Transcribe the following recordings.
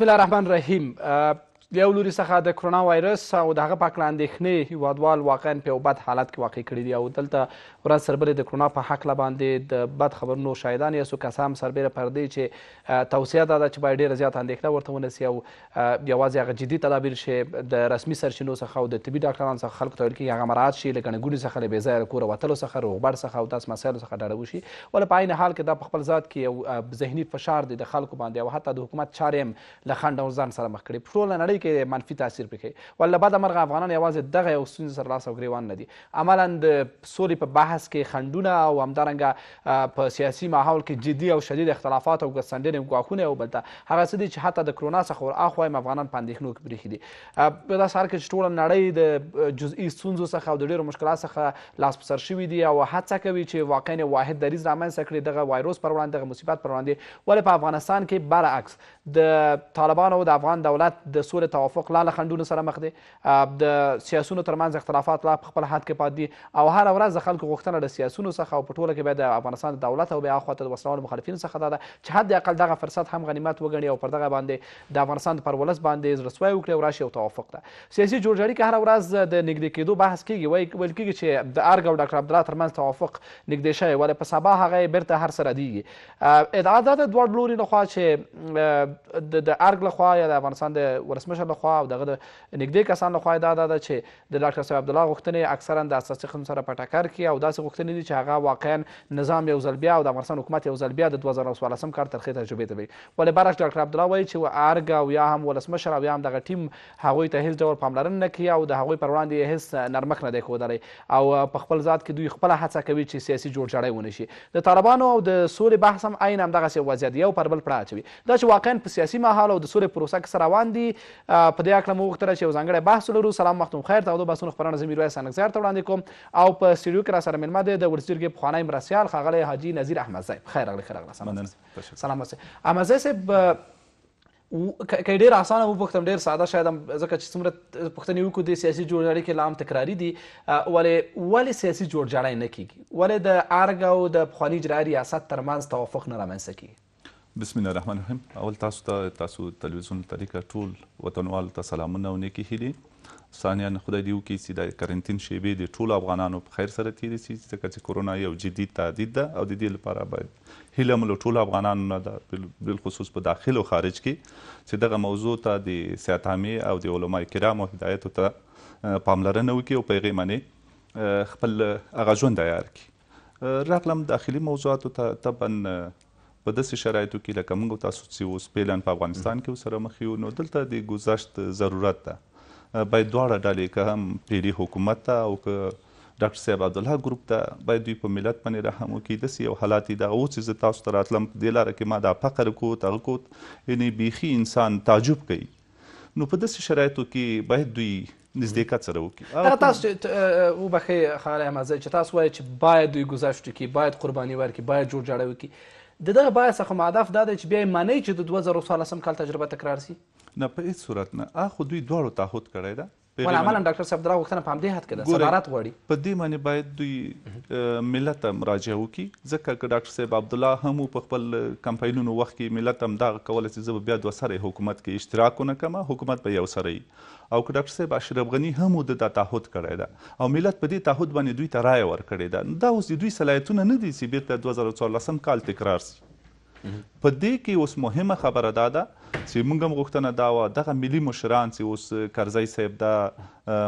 بسم الله الرحمن الرحیم له یو لوري څخه د کرونا وایرس او د هغه په هکله اندېښنې هیوادوال واقعا په یو بد حالت کې واقع کړي دي او دلته ورځ سربلې د کرونا په هکله باندې د بد خبرونو شاهدان یا څو کسان سربېره پر دې چې توصیه دا ده چې باید ډېره زیاته اندېښنه ورته ونیسي او یوازې هغه جدي تدابیر شي د رسمي سرچینو څخه او د طبي ډاکټرانو څخه خلکو ته ویل کېږي هغه مراعات شي له ګڼېګوڼې څخه له بې ځایه کوره وتلو څخه روغبړ څخه او داسې مسایلو څخه ډډه وشي ولې په عین حال کې دا په خپل ذات کې یو ذهني فشار دی د خلکو باندې او حتی د حکومت چارې هم له خنډ او ځان سره مخ کړي په ټوله نړۍ ټولنې کې منفي تاثیر پرېښی ول له بده مرغه افغانان یوازې دغه یو ستونزې سره لاس او ګریوان نه دي عملا د سولې په بحث کې خنډونه او همدارنګه په سیاسي ماحول کې جدي او شدید اختلافات او ګسندنې ګواښونه یو بل ته هغه څه دي چې حتی د کرونا څخه ورهاخوا هم افغانان په اندېښنو کې پرېښي دي په داسې حال کې چې ټوله نړۍ د جزئي ستونزو څخه او د ډېرو مشکلات څخه لاس په سر شوي دي او هڅه کوي چې واقعا واحد دریز رامنځته کړي دغه وایروس پر وړاندې دغه مصیبت پر وړاندې ولې په افغانستان کې برعکس د طالبانو د افغان دولت د سولې د توافق لا له خنډونو سره مخ دی د سیاسونو ترمنځ اختلافات لا په خپل حد کې پات دي او هر ورځ د خلکو غوښتنه د سیاسونو څخه او په ټوله کې باید د افغانستان د دولت او بیا خواته د وسلوالو مخالفینو څخه دا ده چې حد اقل دغه فرصت هم غنیمت وګڼي او پر دغه باندې د افغانستان د پرولس باندې رسوای وکړي او راشي او توافق ته سیاسي جوړجاړي که هر ورځ د نږدې کېدو بحث کیږي وایي ویل کیږي چې د ارګ او ډاکټر عبدالله ترمنځ توافق نږدې شوی ولې په سبا هغه بیرته هر سره دیږي ادعا دا د دوه لوري لخوا چې د ارګ لخوا یا د افغانستان د ولسمشر مشر لخوا او دغه نږدې کسان لخوا دا ده چې د ډاکټر صاحب عبدالله غوښتنې اکثرا د اساسي قانون سره په ټکر کې او داسې غوښتنې دي چې هغه واقعا نظام یو ځل بیا او د افغانستان حکومت یو ځل بیا د 2014 کال ترخې تجربې ته وي ولې برعکس ډاکټر عبدالله وایي چې ارګ او یا هم ولسمشر او یا هم دغه ټیم هغوی ته هیڅ ډول پاملرنه نه کوي او د هغوی پر وړاندې هیڅ نرمښت نه دی ښودلی او په خپل ذات کې دوی خپله هڅه کوي چې سیاسي جوړجاړی ونشي د طالبانو او د سولې بحث هم عین همدغسې وضعیت یو پر بل پړه اچوي دا چې واقعا په سیاسي ماحول او د سولې پروسه کې روان دي په دې اړه مو وغوښتل چې یو ځانګړی بحث ولرو سلام وخت مو خیر تاسو بحثونه خبرونه زموږ رئیس انکزار ته وړاندې کوم او په سټډیو کې را سره ملمه دی د ورسټرګي پخوانی مرسیال خاغلی حاجی نذیر احمد صاحب خیر راغلی خیر راغلی سلام احمد صاحب که ډیر اسانه وپوښتم ډیر ساده شاید ځکه چې څومره پوښتنې وکړو د سیاسي جوړجاړي کې لا هم تکراري دي ولې ولې سیاسي جوړجاړی نه کیږي ولې د ارګ او د پخواني اجرایي ریاست ترمنځ توافق نه رامنځته کیږي بسم الله الرحمن الرحیم اول تاسو ته تاسو تلویزیون طریقه ټول وطنوالو ته سلامونه او نیکې هیلې ثانیا خدای دې وکړي چې د کرنټین شیبې د ټولو افغانانو په خیر سره تېرې شي ځکه چې کرونا یو جدي تهدید ده او د دې لپاره باید هیله مو له ټولو افغانانو نه ده بالخصوص په داخل او خارج کې چې دغه موضوع ته د سیاحت او د علما کرامو هدایتو ته پاملرنه وکړي او پیغې منې خپل هغه ژوند عیار کړي راغلم داخلي موضوعاتو ته طبعا په داسې شرایطو کې لکه موږ تاسو چې اوس پیلن په افغانستان کې سره مخ یو نو دلته د گذشت ضرورت ده باید دواړه ډلې که هم پیلي حکومت ته او که ډاکټر صاحب عبدالله ګروپ ته باید دوی په ملت باندې رحم وکړي داسې یو حالات دي دغه اوس چې زه تاسو ته راتلم په دې لاره کې ما دا فقر کوت هغه کوت یعنې بیخي انسان تعجب کوي نو په داسې شرایطو کې باید دوی نزدېکت سره وکړي هغه تاسو وبښئ خاله احمدزی چې تاسو وایئ چې باید دوی ګذشت وکړي باید قرباني ورکړي باید جوړ جاړه وکړي د دغه بایس خو معدف دا دی چې بیا یې منئ چې د 2014 کال تجربه تکرار سي نه په هیڅ صورت نه اخو دوی دواړو تعهد کړی ده ول عملا ډاکټر صاحب درا وختنه په همدې حد کې ده صدارت غواړي په دې معنی باید دوی ملت ته مراجعه وکړي ځکه چې ډاکټر صاحب عبد الله هم په خپل کمپاینونو وخت کې ملت هم دا کول چې زه بیا د وسره حکومت کې اشتراک نه کما حکومت به یو سره او ډاکټر صاحب اشرف غنی هم د تعهد کړی دا او ملت په دې تعهد باندې دوی ته رائے ورکړی دا دا اوس دوی صلاحیتونه نه دي چې بیرته 2014 کال تکرار شي په دې کې اوس مهمه خبره دا ده چې موږ هم غوښتنه دا و دغه ملي مشران چې اوس کرزی صاحب دا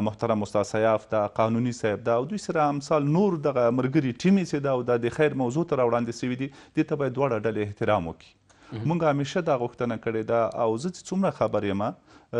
محترم استاد سیاف دا قانوني صاحب دا او دوی سره امثال نور دغه مرګري ټیمې چې دا او د خیر موضوع ته راوړاندې سوي دي دې ته باید دوړه ډلې احترام وکړي مونږ همیشه دا غوښتنه کړې ده او زه څومره خبر یم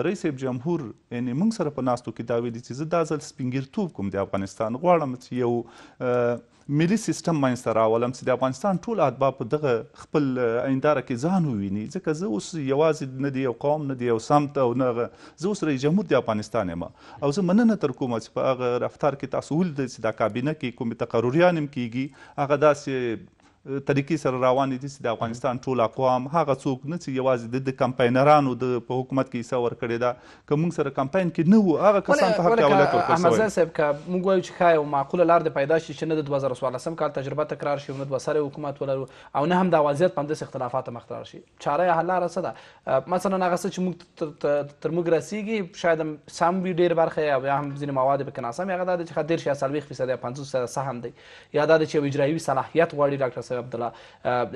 رئیس جمهور یعنی موږ سره په ناستو کې دا ویلي چې زه دا ځل سپینګرتوب کوم د افغانستان غواړم چې یو ملي سیستم منځته راولم چې د افغانستان ټول ادباب دغه خپل اینداره کې ځان وویني ځکه زه اوس یوازې نه دی یو قوم نه دی یو سمت او نه زه اوس رئیس جمهور د افغانستان یم او زه مننه تر کومه چې په هغه رفتار کې تاسو ولید چې د کابینه کې کوم تقرریان هم کیږي هغه داسې طریقې سره روان دي چې د افغانستان ټول اقوام هغه څوک نه چې یوازې د کمپاینرانو د په حکومت کې حصہ ورکړې ده که موږ سره کمپاین کې نه وو هغه کسان ته حق دولت ورکړ احمد زاد صاحب که موږ وایو چې ښایي معقوله لار د پیدا شي چې نه د 2014 کال تجربه تکرار شي نه د وسره حکومت ولرو او نه هم د وضعیت په همداسې اختلافات مخ ترار شي چاره یې حل لاره څه ده مثلا هغه څه چې موږ تر موږ رسیږي شاید هم سم وي ډېر برخه یا هم ځینې مواد به که ناسم هغه دا ده چې ښه دېرش یا څلوېښت فیصد یا پنځوس فیصده سهم دی یا دا ده چې یو اجرایوي صلاحیت غواړي ډاکټر یاسر عبد الله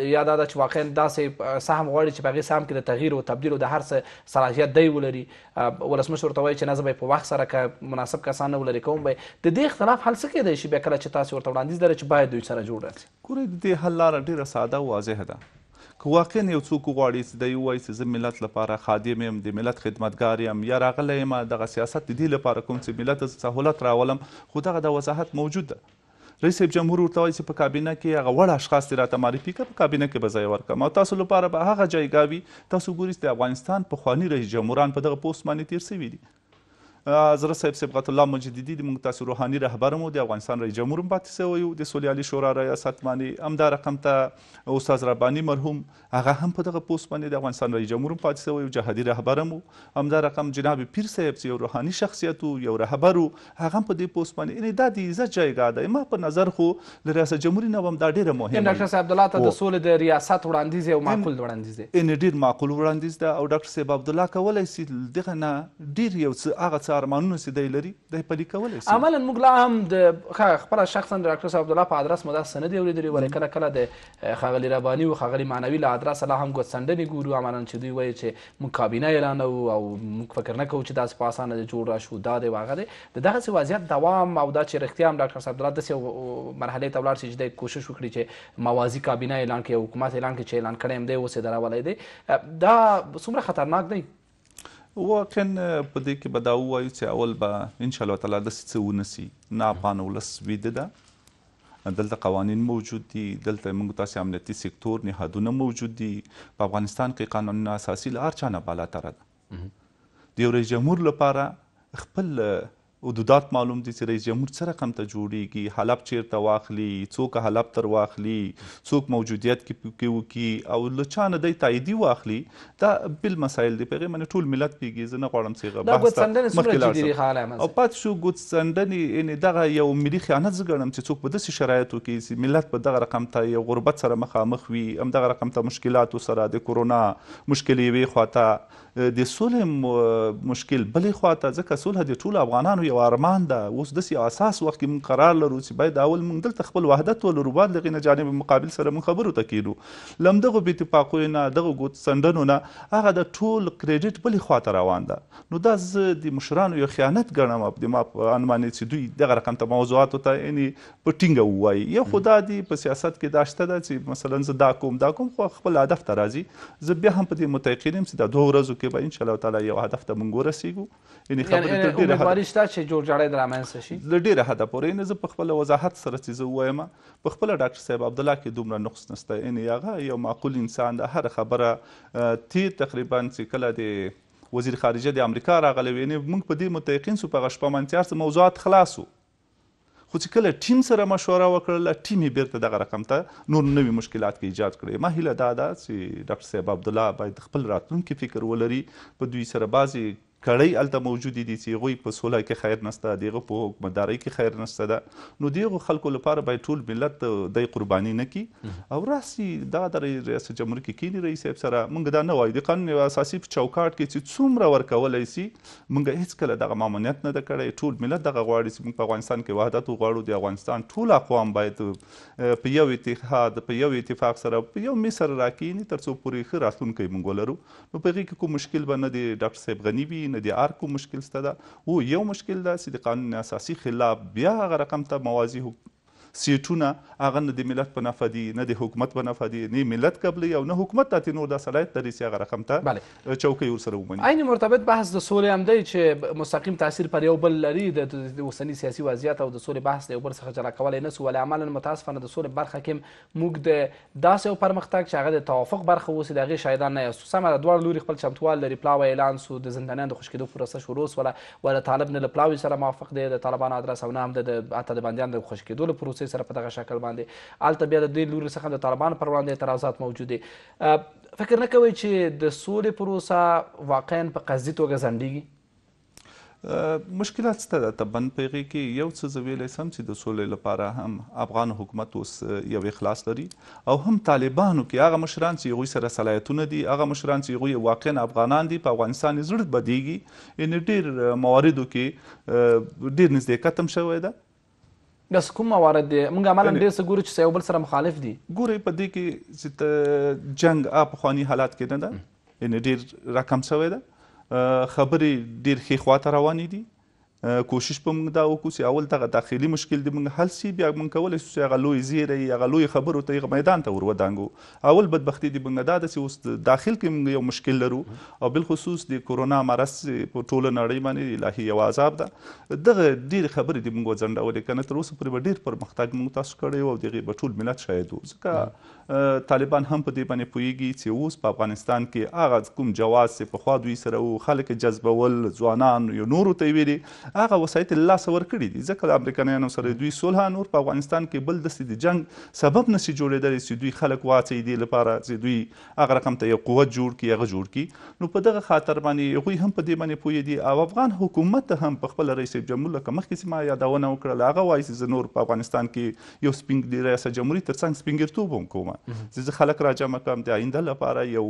یاد ده چې واقعا داسې سهم غواړي چې په هغې سهم کې د تغییر او تبدیل او د هر څه صلاحیت دی ولري ولسمشر ورته وایي چې نه زه به یې په وخت سره که مناسب کسان نه ولري کوم به د دې اختلاف حل څه کیدی شي بیا کله چې تاسې ورته وړاندیز لرئ چې باید دوی سره جوړ راسي ګورئ د دې حل لاره ډېره ساده او واضحه ده که واقعا یو څوک وغواړي چې دی ووایي چې زه ملت لپاره خادم یم د ملت خدمتګار یم یا راغلی یم دغه سیاست د دې لپاره کوم چې ملت سهولت راولم خو دغه د وضاحت موجود ده رئیس جمهور ورته وایي چې په کابینه کې هغه وړ اشخاص دې راته معرفي کړه په کابینه کې به ځای ورکړم او تاسو لپاره به هغه جایګاوي تاسو ګورئ چې د افغانستان پخواني رئیس جمهوران په دغه پوسټ باندې تیر سوي دي زړه صاحب صبغت الله مجددي د موږ تاسو روحاني رهبر مو د افغانستان رئیس جمهور هم پاتې سوی د سولې علي شورا ریاست باندې همدا رقم ته استاد رباني مرحوم هغه هم په دغه پوسټ باندې د افغانستان رئیس جمهور هم پاتې سوی جهادي رهبر مو همدا رقم جناب پیر صاحب یو روحاني شخصیت یو رهبر هغه په دې پوسټ باندې یعنی دا د عزت جایګاه ده ما په نظر خو له ریاست جمهور نه هم دا ډیره مهمه ده ډاکټر صاحب عبدالله ته د سولې د ریاست وړاندیز یو معقول وړاندیز دی ان ډیر معقول وړاندیز ده او ډاکټر صاحب عبدالله کولای سي دغه نه ډیر یو څه هغه څه د ارمانونو سیدی لري د پلي کولی سي عملا موږ لا هم د خپله شخصا د ډاکټر صاحب عبدالله په ادرس مو داسې نه دی اورېدلي ولې کله کله د ښاغلي رباني او ښاغلي معنوي له ادرسه لا هم ګوتڅنډنې ګورو عملا چې دوی وایي چې موږ کابینه اعلانوو او موږ فکر نه کوو چې داسې په اسانه دی جوړ راشو دا دی او هغه دی د دغسې وضعیت دوام او دا چې رښتیا هم ډاکټر صاحب عبدالله داسې مرحلې ته ولاړ شي چې دی کوشش وکړي چې موازي کابینه اعلان کړي حکومت اعلان کړي چې اعلان کړی هم دی اوس یې درولی دی دا څومره خطرناک دی واقعا په دې کې به دا وایو چې اول به ان شاء الله تعالی د څه ونسي نه افغان ولس ویده ده دلته قوانين موجود دي دلته موږ تاسو امنیتي سکتور نهادونه موجود دي په افغانستان کې قانون اساسي لار چانه بالا تر ده د یو رئیس جمهور لپاره خپل حدودات معلوم دي چې رئیس جمهور څه رقم ته جوړیږي حلب چیرته واخلي څوک حلب تر واخلي څوک موجودیت کې وکي او له چا نه دی تاییدي واخلي دا بل مسایل دي پیغه من ټول ملت پیږي زه نه غواړم چې بحث او پات شو ګوت سندنې ان دغه یو ملي خیانت زګړم چې څوک په داسې شرایطو کې چې ملت په دغه رقم ته یو غربت سره مخامخ وي هم دغه رقم ته مشکلاتو سره د کورونا مشکلې وي خواته د سولې مشکل بلې خواته ځکه سوله د ټولو افغانانو یو ارمان ده اوس داسې اساس وخت کې موږ قرار لرو چې باید اول موږ دلته خپل وحدت ولرو بعد له نه جانب مقابل سره موږ خبرو ته کېدو لمدغو بې اتفاقیو نه دغه ګوت سنډنو نه هغه د ټول کریډټ بلې خواته روان ده نو دا زه د مشرانو یو خیانت ګڼم د ما په انمان چې دوی دغه رقم ته موضوعاتو ته یعنی په ټینګه ووایي یو خو دا دی په سیاست کې دا شته ده چې مثلا زه دا کوم دا کوم خو خپل هدف ته راځي زه بیا هم په دې متعقد یم چې دا دوه ورځو کې کې به ان شاء الله تعالی یو هدف ته مونږ ورسیږو یعنی خبرې تر ډیره حد پاره شته چې جوړ جړې درامنسه شي د ډیره حد پورې نه زه په خپل وضاحت سره چې وایم په خپل ډاکټر صاحب عبد الله کې دومره نقص نشته یعنی هغه یو معقول انسان د هر خبره تی تقریبا چې کله د وزیر خارجه د امریکا راغلی ویني موږ په دې متفقین سو په غشپمنتیار څه موضوعات خلاصو خو چې کله ټیم سره مشوره وکړله ټیم یې بیرته دغه رقم ته نور نوي مشکلات کې ایجاد کړي ما هیله دا ده چې ډاکټر صاحب عبدالله باید خپل راتلونکي فکر ولري په دوی سره بعضې کړۍ الته موجود دي چې غوي په سوله کې خیر نشته دغه په حکومتداري کې خیر نشته ده نو دغه خلکو لپاره به ټول ملت د قرباني نه کی او راسي دا د رئیس جمهور کې کینی رئیس صاحب سره مونږ دا نه وایو د قانون اساسي په چوکاټ کې چې څومره ورکولای سي مونږ هیڅ کله دغه مامونیت نه د کړې ټول ملت دغه غواړي چې په افغانستان کې وحدت وغواړو د افغانستان ټول اقوام باید په یو اتحاد په یو اتفاق سره په یو مصر راکینی ترڅو پوری خیر راتلونکي مونږ لرو نو په کې کوم مشکل باندې ډاکټر صاحب غنی وی نه د آرکو مشکل سته ده او یو مشکل ده چې د قانون اساسي خلاف بیا هغه رقم ته موازی سیټونه هغه نه د ملت په نفع دي نه د حکومت په نفع دي نه ملت قبلي او نه حکومت داتې نور دا صلاحیت لري چې هغه رقم ته چوکۍ ورسره ومني عین مرتبط بحث د سولې هم دی چې مستقیم تاثیر پر یو بل لري د اوسني سیاسي وضعیت او د سولې بحث د یو بل څخه جلا کولی نه سو ولې عملا متاسفانه د سولې برخه کې موږ د داسې یو پرمختګ چې هغه د توافق برخه اوسي د هغې شاهدان نه یاستو سمه ده دواړه لوري خپل چمتووال لري پلاوی اعلان سو د زندانیانو د خشکېدو پروسه شروع سوله ولا طالب نه له پلاوي سره موافق دی د طالبانو ادرس او نه هم د حتی د بندیانو د خشکېدو له پروسې روسیې سره په دغه شکل باندې هلته بیا د دې لوري څخه د طالبانو پر وړاندې اعتراضات موجود دي فکر نه کوئ چې د سولې پروسه واقعا په قصدي توګه ځنډېږي مشکلات ستاسو ته بند پیږي کې یو څه زویلې سم چې د سولې لپاره هم افغان حکومت اوس یو اخلاص لري او هم طالبانو کې هغه مشران چې یوی سره صلاحیتونه دي هغه مشران چې یوی واقعا افغانان دي په افغانستان زړه بدیږي ان ډیر مواردو کې ډیر نزدې کتم شوې ده بس کوم موارد دي موږ عملا ډېر څه ګورو چې یو بل سره مخالف دي ګورئ په دې کې چې جنگ پخواني حالات کې نه ده یعنې ډېر راکم سوی ده خبرې ډېر ښې خواته روانې دي کوشش به موږ دا وکړو چې اول دغه داخلي مشکل د موږ حل سي بیا موږ کولی شو چې هغه لوی زیری هغه لوی خبرو ته هغه میدان ته ور ودانګو اول بدبختي د موږ دا ده چې اوس داخل کې موږ یو مشکل لرو او بالخصوص د کرونا مرض په ټوله نړۍ باندې الهي یو عذاب ده دغه ډېرې خبرې د موږ ځنډولې که نه تر اوسه پورې به ډېر پرمختګ موږ تاسو کړی او دغې به ټول ملت شاهد و ځکه طالبان هم په دې باندې پوهیږي چې اوس په افغانستان کې هغه کوم جواز چې پخوا دوی سره و خلک جذبول ځوانان یو نورو ته یې ویلي هغه وسایط له لاسه ورکړي دي ځکه د امریکایانو سره دوی صلح نور په افغانستان کې بل دستی د جنگ سبب نشي جوړېدلی چې دوی خلک واچي دي لپاره چې دوی هغه رقم ته یو قوت جوړ کړي هغه جوړ کړي نو په دغه خاطر باندې هغوی هم په دې باندې پوهې دي او افغان حکومت هم په خپل رئیس جمهور لکه مخکې چې ما یادونه وکړله هغه وایي چې زه نور په افغانستان کې یو سپینګ دی رئیس جمهوریت تر څنګ سپینګرتوب هم کوم چې خلک راجمع کړم د آینده لپاره یو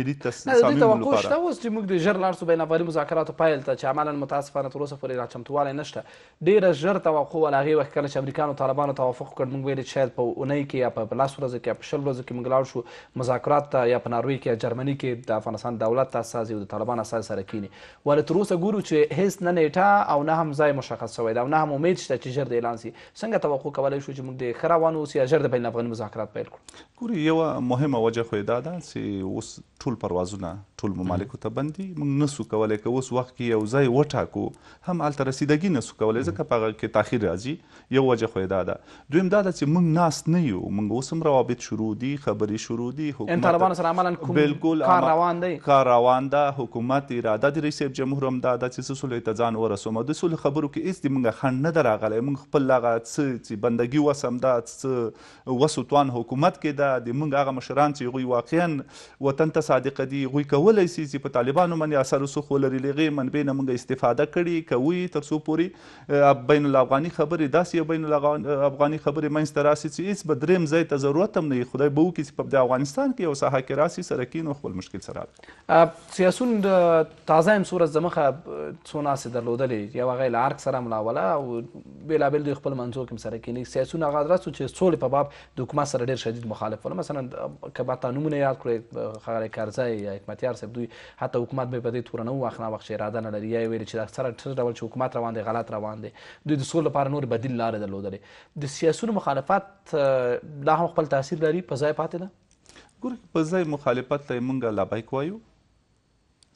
ملي تصمیم لپاره دا توقع شته اوس چې موږ د ژر لاړ سو بین افغاني مذاکراتو پایل ته چې عملا متاسفانه تر اوسه پورې باندې را چمتووالی نشته ډیره ژر توقع ول هغې وخت کله چې امریکانو طالبانو توافق وکړ موږ ویلې چې شاید په اونۍ کې یا په لس ورځو کې یا په شل ورځو کې موږ لاړ شو مذاکرات ته یا په ناروې کې یا جرمني کې د افغانستان دولت استازي او د طالبان استازي سره کینی ولې تر اوسه ګورو چې هیڅ نه نیټه او نه هم ځای مشخص شوی دی او نه هم امید شته چې ژر د اعلان سي څنګه توقع کولی شو چې موږ د ښه روان اوسو یا ژر د بین الافغاني مذاکرات پیل کړو ګوري یوه مهمه وجه خو دا ده چې اوس ټول پروازونه ټول ممالکو ته بند دي موږ نسو کولی که اوس وخت کې یو ځای وټاکو هم هلته رسیدګي نسو کولی ځکه په هغه کې تاخیر راځي یو وجه خو دا ده دویم دا ده چې موږ ناست نه یو موږ اوس هم روابط شروع دي خبرې شروع دي حکومت طالبانو سره عملا کوم کار روان دی کار روان ده حکومت اراده د رئیس جمهور هم دا ده چې سولې ته ځان ورسوم د سولې خبرو کې هېڅ د موږ خنډ نه ده راغلی موږ خپل هغه څه چې بندګي وسم ده څه وسو توان حکومت کې ده د موږ هغه مشران چې هغوی واقعا وطن ته صادقه دي هغوی کول کولای سي چې په طالبانو باندې اثر وسوخ ولري له هغې منبع نه موږ استفاده کړې کوي تر څو پورې بین الافغاني خبرې داسې یو بین الافغاني خبرې منځته راسي چې هېڅ به درېم ځای ته ضرورت هم نه وي خدای به وکړي چې په افغانستان کې یو ساحه کې راسي سره کینو خپل مشکل سره سیاسون تازه هم صورت زمخه څو ناسې درلودلې یو هغه له ارګ سره ملاوله او بېلابېل دوی خپل منظور کې سره کینې سیاسونه هغه درس چې سولې په باب د حکومت سره ډېر شدید مخالف ول مثلا که به تا نومونه یاد کړئ خغره کارزی یا حکمتیار صاحب دوی حتی حکومت به په دې توره نه واخ نه وخت اراده نه لري یا ویل چې اکثر ټر ډول چې حکومت روان دی غلط روان دی دوی د سول لپاره نور بدیل لارې درلودلې د سیاسونو مخالفت لا هم خپل تاثیر لري په ځای پاتې ده ګور په ځای مخالفت ته مونږه لابیک وایو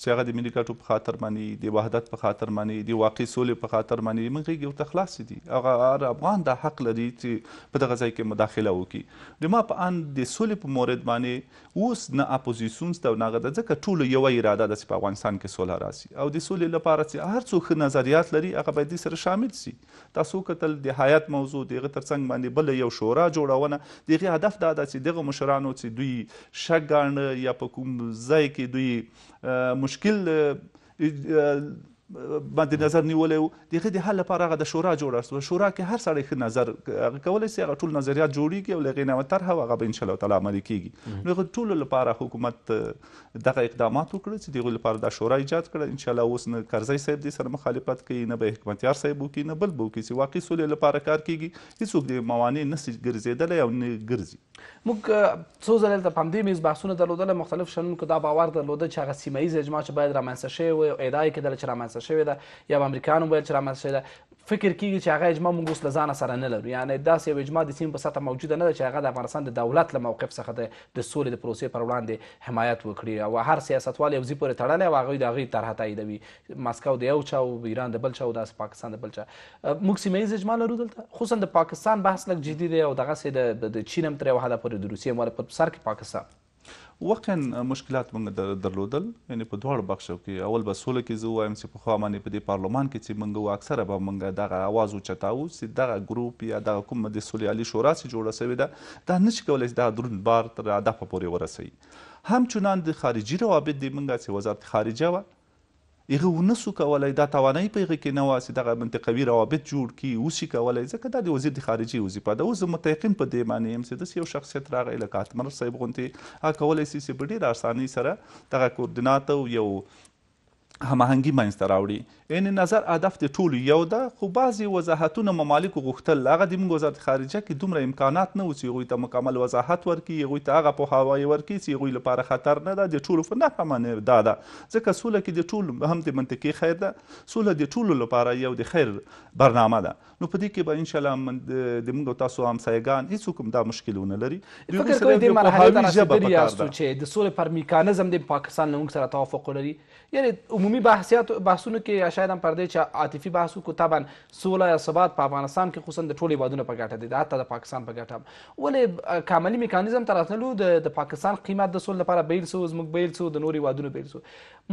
چې هغه د ملي ګټو په خاطر باندې د وحدت په خاطر باندې د واقع سولې په خاطر باندې موږ یو تخلاص دي هغه هر افغان دا حق لري چې په دغه ځای کې مداخله وکړي د ما په ان د سولې په مورد باندې اوس نه اپوزیسیونز ته نه غدا ځکه ټول یو اراده د په افغانستان کې سوله راسي او د سولې لپاره چې هر څوک نظریات لري هغه باید سره شامل شي تاسو کتل د حیات موضوع دغه ترڅنګ باندې بل یو شورا جوړونه دغه هدف دا ده چې دغه مشرانو چې دوی شګان یا په کوم ځای کې دوی آه، مشكل آه، آه، باندې نظر نیولی و د هغې د حل لپاره هغه د شورا جوړه سوه شورا کې هر سړی ښه نظر هغه کولی سي هغه ټول نظریات جوړیږي او له هغې نه یوه طرحه هغه به انشاءالله تعالی عملي کیږي نو هغه ټولو لپاره حکومت دغه اقدامات وکړه چې د هغوی لپاره دا شورا ایجاد کړه انشاءالله اوس نه کرزی صاحب دې سره مخالفت کوي نه به حکمتیار صاحب وکړي نه بل به وکړي چې واقعي سولې لپاره کار کیږي هیڅوک د موانع نه سي ګرځېدلی او نه ګرځي موږ څو ځله دلته په همدې میز بحثونه درلودل مختلف شنونکو دا باور درلوده چې هغه سیمه ییز اجماع چې باید رامنځته شوی وي او ادعا یې کېدله چې رامنځته رامنځته شوې ده یا به امریکایانو ویل چې رامنځته شوې ده فکر کیږي چې هغه اجماع موږ اوس له ځانه سره نه لرو یعنی داسې یو اجماع د سیمې په سطحه موجوده نه ده چې هغه د افغانستان د دولت له موقف څخه د د سولې د پروسې پر وړاندې حمایت وکړي او هر سیاستوال یو ځای پورې تړلی او هغوی د هغې طرحه تاییدوي ماسکو د یو چا او ایران د بل چا او داسې پاکستان د بل چا موږ سیمه ییز اجماع لرو دلته خصوصا د پاکستان بحث لږ جدي دی او دغسې د چین هم تر یو حده پورې د روسیې هم په سر کې پاکستان واقعا مشکلات موږ درلودل یعنی په دواړو بخشو کې اول به سوله کې زه وایم چې پخوا باندې په دې پارلمان کې چې موږ وو اکثره به موږ دغه اواز اوچتاو چې دغه ګروپ یا دغه کوم د سولې علي شورا چې جوړه سوې ده دا نشي کولی چې دغه دروند بار تر هدفه پورې ورسوي همچنان د خارجي روابط د موږ چې وزارت خارجه وه هغه ونسو کولای دا توانایي په هغه کې نه واسي دغه منطقوي روابط جوړ کی وسی کولای ځکه دا د وزیر د خارجي وظیفه ده اوس متيقن په دې معنی هم چې د یو شخصیت راغی لکه اتمر صاحب غونتی هغه کولای سي چې په ډېر اساني سره دغه کوردینات او یو هماهنګي منځته راوړي یعنې نظر هدف د ټولو یو ده خو بعضې وضاحتونه ممالکو غوښتل هغه د موږ وزارت خارجه کې دومره امکانات نه و چې هغوی ته مکمل وضاحت ورکړي هغوی ته هغه پوهاوی ورکړي چې هغوی لپاره خطر نه ده د ټولو په نښه باندې دا ده ځکه سوله کې د ټولو هم د منطقې خیر ده سوله د ټولو لپاره یو د خیر برنامه ده نو په دې کې به انشاءالله د موږ تاسو همسایګان هیڅوک هم دا مشکل ونه لري فکر کوئ دې مرحلې ته رسېدلي یاستو چې د سولې پر میکانزم د پاکستان له موږ سره توافق ولري یعنې عمومي بحثیات بحثونو کې یا شاید هم پر دې چې عاطفي بحث وکړو طبعا سوله یا ثبات په افغانستان کې خصوصا د ټولو هېوادونو په ګټه دی حتی د پاکستان په ګټه هم ولې کاملي میکانیزم ته راتللو د پاکستان قیمت د سولې لپاره بیل سو زموږ بیل سو د نورو هېوادونو بیل سو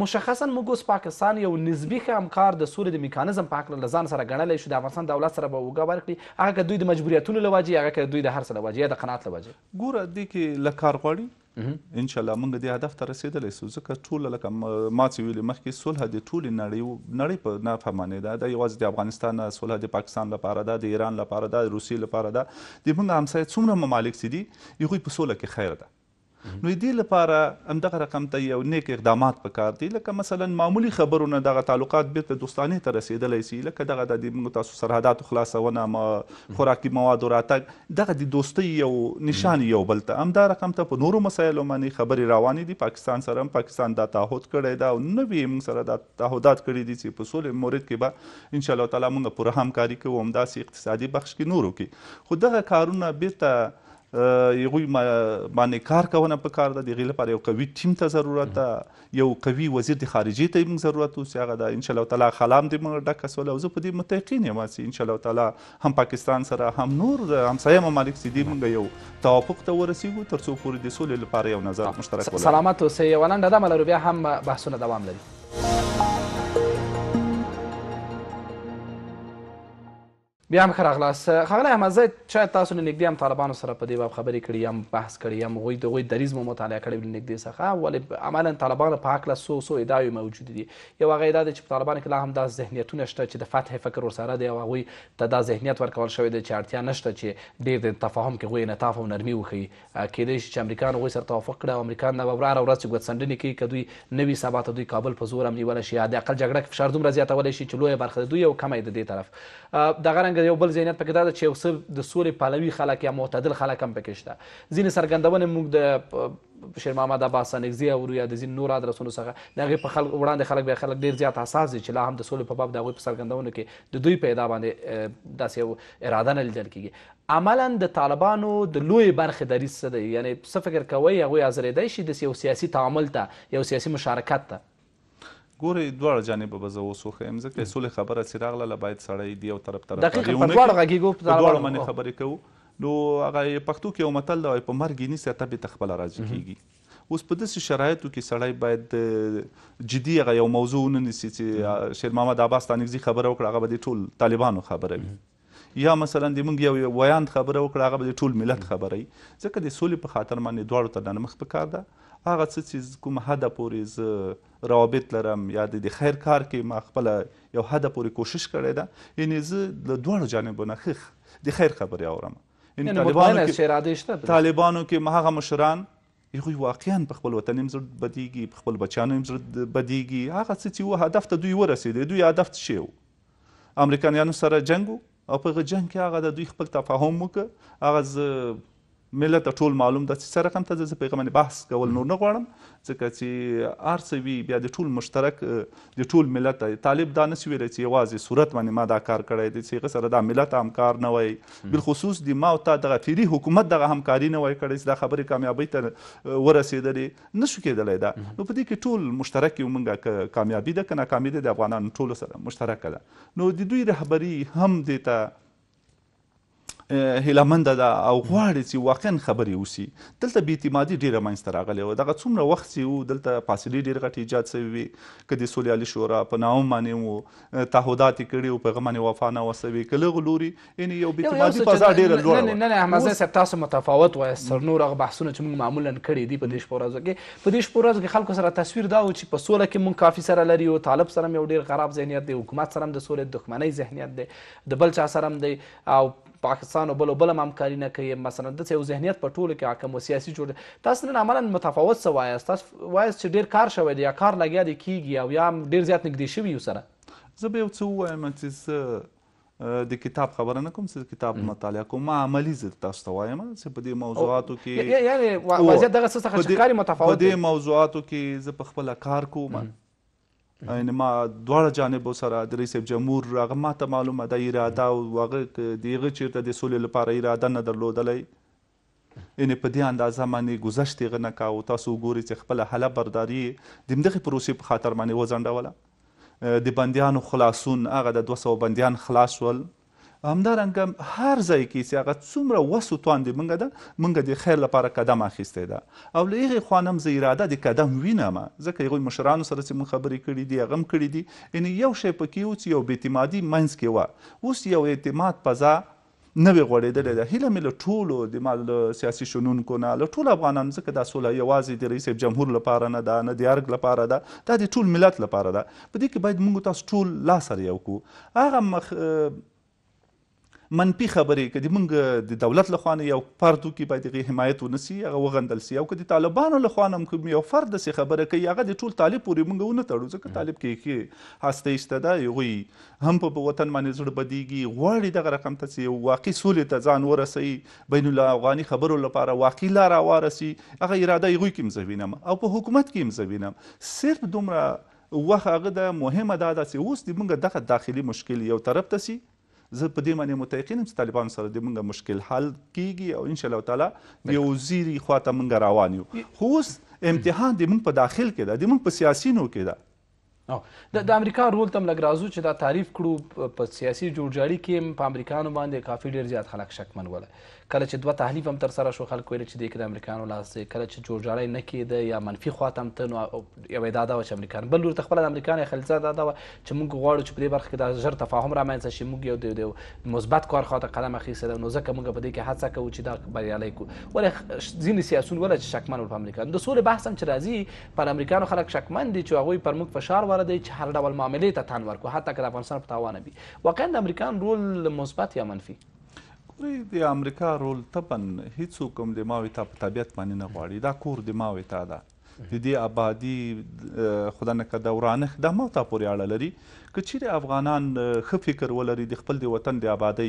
مشخصا موږ اوس پاکستان یو نسبي ښه همکار د سولې د میکانیزم په هکله له ځان سره ګڼلی شو د افغانستان دولت سره به اوږه ورکړي هغه که دوی د مجبوریتونو له وجې هغه که دوی د هر څه له وجې یا د قناعت له وجې ګوره دې کې لکار غواړي ان شاء الله موږ دې هدف ته رسیدلی سو ځکه ټول لکه ما چې ویلي مخکې صلح د ټولې نړۍ نړۍ په نافهمانۍ ده دا یوازې د افغانستان نه صلح د پاکستان لپاره ده د ایران لپاره ده د روسیې لپاره ده د موږ همسایه څومره ممالک چې دي هغوی په سوله کې خیر ده نو دې لپاره همدغه رقم ته یو نیک اقدامات پکار دي لکه مثلا معمولی خبرونه دغه تعلقات بیرته دوستانه ته رسیدلی سي لکه دغه د موږ تاسو سرحداتو خلاصونه ما خوراکي موادو راتګ دغه د دوستۍ یو نشان یو بل ته همدا رقم ته په نورو مسایلو باندې خبرې روانې دي پاکستان سره هم پاکستان دا تعهد کړی دا او نوي موږ سره دا تعهدات کړي دي چې په سولې مورد کې به ان شاء الله تعالی موږ پوره همکاري کوو همداسې اقتصادي بخش کې نورو کې خو دغه کارونه بیرته یغوی باندې کار کونه په کار ده دغه لپاره یو قوي ټیم ته ضرورت ده یو قوي وزیر د خارجي ته هم ضرورت او سیاغه ده ان شاء الله تعالی خلام دې موږ ډک سول او زه په دې متقین یم چې ان شاء الله تعالی هم پاکستان سره هم نور همسایه ممالک سیدی موږ یو توافق ته ورسیږو ترڅو پورې د سولې لپاره یو نظر مشترک ولرو سلامات اوسئ ولنډه ده مله بیا هم بحثونه دوام لري بیا هم ښه راغلاست ښاغلی احمدزی شاید تاسو له نږدې هم طالبانو سره په دې باب خبرې کړي هم بحث کړي هم هغوی د هغوی دریځ مو مطالعه کړی له نږدې څخه ولې عملا طالبانو په هکله څو څو ادعاوې موجودې دي یو هغه ادعا ده چې په طالبانو کې لا هم دا ذهنیتونه شته چې د فتح فکر ورسره دی او هغوی ته دا ذهنیت ورکول شوی دی چې اړتیا نشته چې ډېر د تفاهم کې هغوی انعطاف او نرمي وښیي کیدای شي چې امریکایان هغوی سره توافق کړي او امریکایان دا به وراره ورځ چې ګوتڅنډنې کوي که دوی نوي سبا ته دوی کابل په زور هم نیولی شي یا د اقل جګړه کې فشار دومره زیاتولی شي چې لویه برخه د دوی او کمه یې د دې طرف دغه رنګه همدارنګه یو بل ذهنیت پکې دا ده چې یو څه د سولې پلوي خلک یا معتدل خلک هم پکې شته ځینې څرګندونې موږ د شیر محمد عباس سانګزي او یا د ځین نور ادرسونو څخه د هغې په خلک وړاندې خلک بیا خلک ډېر زیات حساس دي چې لا هم د سولې په باب د هغوی په څرګندونو کې د دوی پیدا باندې داسې یو اراده نه لیدل کېږي عملا د طالبانو د لوی برخې دریځ څه دی یعنی څه فکر کوئ هغوی حاضرېدی شي داسې یو سیاسي تعامل ته یو سیاسي مشارکت ته ګوره دواړه جانب به زه اوس وښیم ځکه سولې خبره چې راغله باید سړی دی یو طرف طرف دقیق په دواړو غږېږو په دواړو باندې خبرې کوو نو هغه پښتو کې یو متل دی په مرګ نیسه تبې ته خپله راځي کېږي اوس په داسې شرایطو کې سړی باید جدي هغه یو موضوع ونه نیسي چې شیر محمد عباس تانکزي خبره وکړه هغه به د ټول طالبانو خبره وي یا مثلا د موږ یو ویاند خبره وکړه هغه به د ټول ملت خبره وي ځکه د سولې په خاطر باندې دواړو ته ننمخ پکار ده هغه څه چې کوم حده پورې زه روابط لرم یا د خیر کار کې ما خپل یو حده پورې کوشش کړی ده یعنی زه له دواړو جانبونو ښه د خیر خبرې اورم یعنی طالبانو کې طالبانو کې ما هغه مشران هغوی واقعا په خپل وطن هم زړه بدیږي په خپل بچیانو هم زړه بدیږي هغه څه چې و هدف ته دوی ورسېدل دوی هدف څه و امریکایانو سره جنگ و او په هغه جنگ کې هغه د دوی خپل تفاهم وکړ هغه ملت ته ټول معلوم ده چې څه رقم ته زه په غوښمنه بحث کول نور نه غواړم ځکه چې ارسوي بیا د ټول مشترک د ټول ملت طالب دا نسوي لري چې یوازې صورت باندې ما دا کار کړی دی چې غسر دا ملت هم کار نه وای بل خصوص د ما او تا دغه فری حکومت دغه همکاري نه وای کړی دا خبره کامیابی ته ورسېدلې نشو کېدلای دا نو په دې کې ټول مشترک یو منګه کامیابی ده کنه کامیابی د افغانانو ټولو سره مشترک ده نو د دوی رهبری هم دیتا هیلمنده ده او غواړي چې واقعا خبرې وسی دلته بی اعتمادي ډیره منځته راغلې و دغه څومره وخت چې دلته فاصلې ډیر غټ ایجاد شوی وي کدي سوليالي شورا په نام باندې وو تعهدات کړي او پیغام نه وفا نه وسوي کله غلوري ان یو بی اعتمادي فضا ډیره لوړه نه نه احمد زین صاحب تاسو متفاوت وای سر نور هغه بحثونه چې موږ معمولا کړي دي په دې شپو ورځو کې په دې شپو ورځو کې خلکو سره تصویر دا و چې په سوله کې مونږ کافي سره لري او طالب سره یو ډیر خراب ذهنیت دی حکومت سره د سولې دښمنۍ ذهنیت دی د بل چا سره هم دی او پاکستان او بل او بل همکاري نه کوي مثلا داسې یو ذهنیت په ټولو کې حاکم او سیاسي جوړ دی تاسو نن عملا متفاوت څه وایاست تاسو وایاست چې ډېر کار شوی دی یا کار لګیا دی کیږي او یا ډېر زیات نږدې شوي یو سره زه به یو څه ووایم چې زه د کتاب خبره نه کوم چې کتاب مطالعه کوم ما عملي زه تاسو ته وایم چې په دې موضوعاتو کې یعنې وضعیت دغه څه څخه چې کاري متفاوت دی په دې موضوعاتو کې زه په خپله کار کوم یعنی ما دواړه جانب سره د رئیس جمهور هغه ما ته معلومه د اراده او هغه دیغه چیرته د سولې لپاره اراده نه درلودلې یعنی په دې اندازه باندې گذشت غ نه کاو تاسو ګوري چې خپل حاله برداري د مدغه پروسې په خاطر باندې وزنډوله د بندیانو خلاصون هغه د 200 بندیان خلاص ول همدارنګه هر ځای کې چې هغه څومره وس او توان دی مونږ ده مونږ د خیر لپاره قدم اخیستی ده او له هغې خوا نه هم زه اراده د قدم وینم ځکه هغوی مشرانو سره چې مونږ خبرې کړي دي هغه هم کړي دي یعنې یو شی پکې و چې یو بې اعتمادي منځ کې وه اوس یو اعتماد فضا نوې غوړېدلې ده هیله مې له ټولو د ما له سیاسي شنونکو نه له ټولو افغانانو ځکه دا سوله یوازې د رئیس جمهور لپاره نه ده نه د ارګ لپاره ده دا د ټول ملت لپاره ده په دې کې باید موږ تاسو ټول لا سره یو کړو هغه مخ منفي خبرې که د موږ د دولت له خوا نه یو فرد وکړي باید هغې حمایت ونه سي هغه وغندل سي او که د طالبانو له خوا نه هم کوم یو فرد داسې خبره کوي هغه د ټول طالب پورې موږ ونه تړو ځکه طالب کې ښې هستۍ شته ده هغوی هم په وطن باندې زړه بدیږي غواړي دغه رقم ته چې واقعي سولې ته ځان ورسوي بین الافغاني خبرو لپاره واقعي لاره وارسي هغه اراده یې هغوی کې هم زه وینم او په حکومت کې هم زه وینم صرف دومره وخت هغه د مهمه دا ده چې اوس د موږ دغه داخلي مشکل یو طرف ته سي زه په دې باندې متيقن یم چې طالبان سره د موږ مشکل حل کیږي او ان شاء الله تعالی یو زیری خواته موږ روان یو خو اوس امتحان د موږ په داخل کې ده د موږ په سیاسینو کې ده د د امریکا رول تم لګ راځو چې دا تعریف کړو په سیاسي جوړجاړي کې په امریکانو باندې کافي ډیر زیات خلک شکمن ول کله چې دوه تحلیف هم ترسره شو خلکو ویل چې دې کې د امریکایانو لاس دی کله چې جوړجاړی نه کېده یا منفي خوا ته هم ته نو یوه دا ده چې امریکایان بل لور ته خپله د امریکایانو خلیزه دا ده چې موږ غواړو چې په دې برخه کې دا ژر تفاهم رامنځته شي موږ یو د مثبت کار خوا ته قدم اخیستی ده نو ځکه موږ په دې کې هڅه کوو چې دا بریالی کړو ولې ځینې سیاسون ولې چې شکمن په امریکایانو د سولې بحث هم چې راځي پر امریکایانو خلک شکمن دي چې هغوی پر موږ فشار واردوي چې هر ډول معاملې ته تن ورکړو حتی که د افغانستان په تاوانه وي واقعا د امریکایانو رول مثبت یا منفي پرې د امریکا رول طبعا هیڅوک هم د ماوې ته په طبیعت باندې نه غواړي دا کور د ماوې ته ده د دې آبادی خدای نه کده ورانه خدمات ته پورې اړه لري که چیرې افغانان ښه فکر ولري د خپل د وطن د آبادی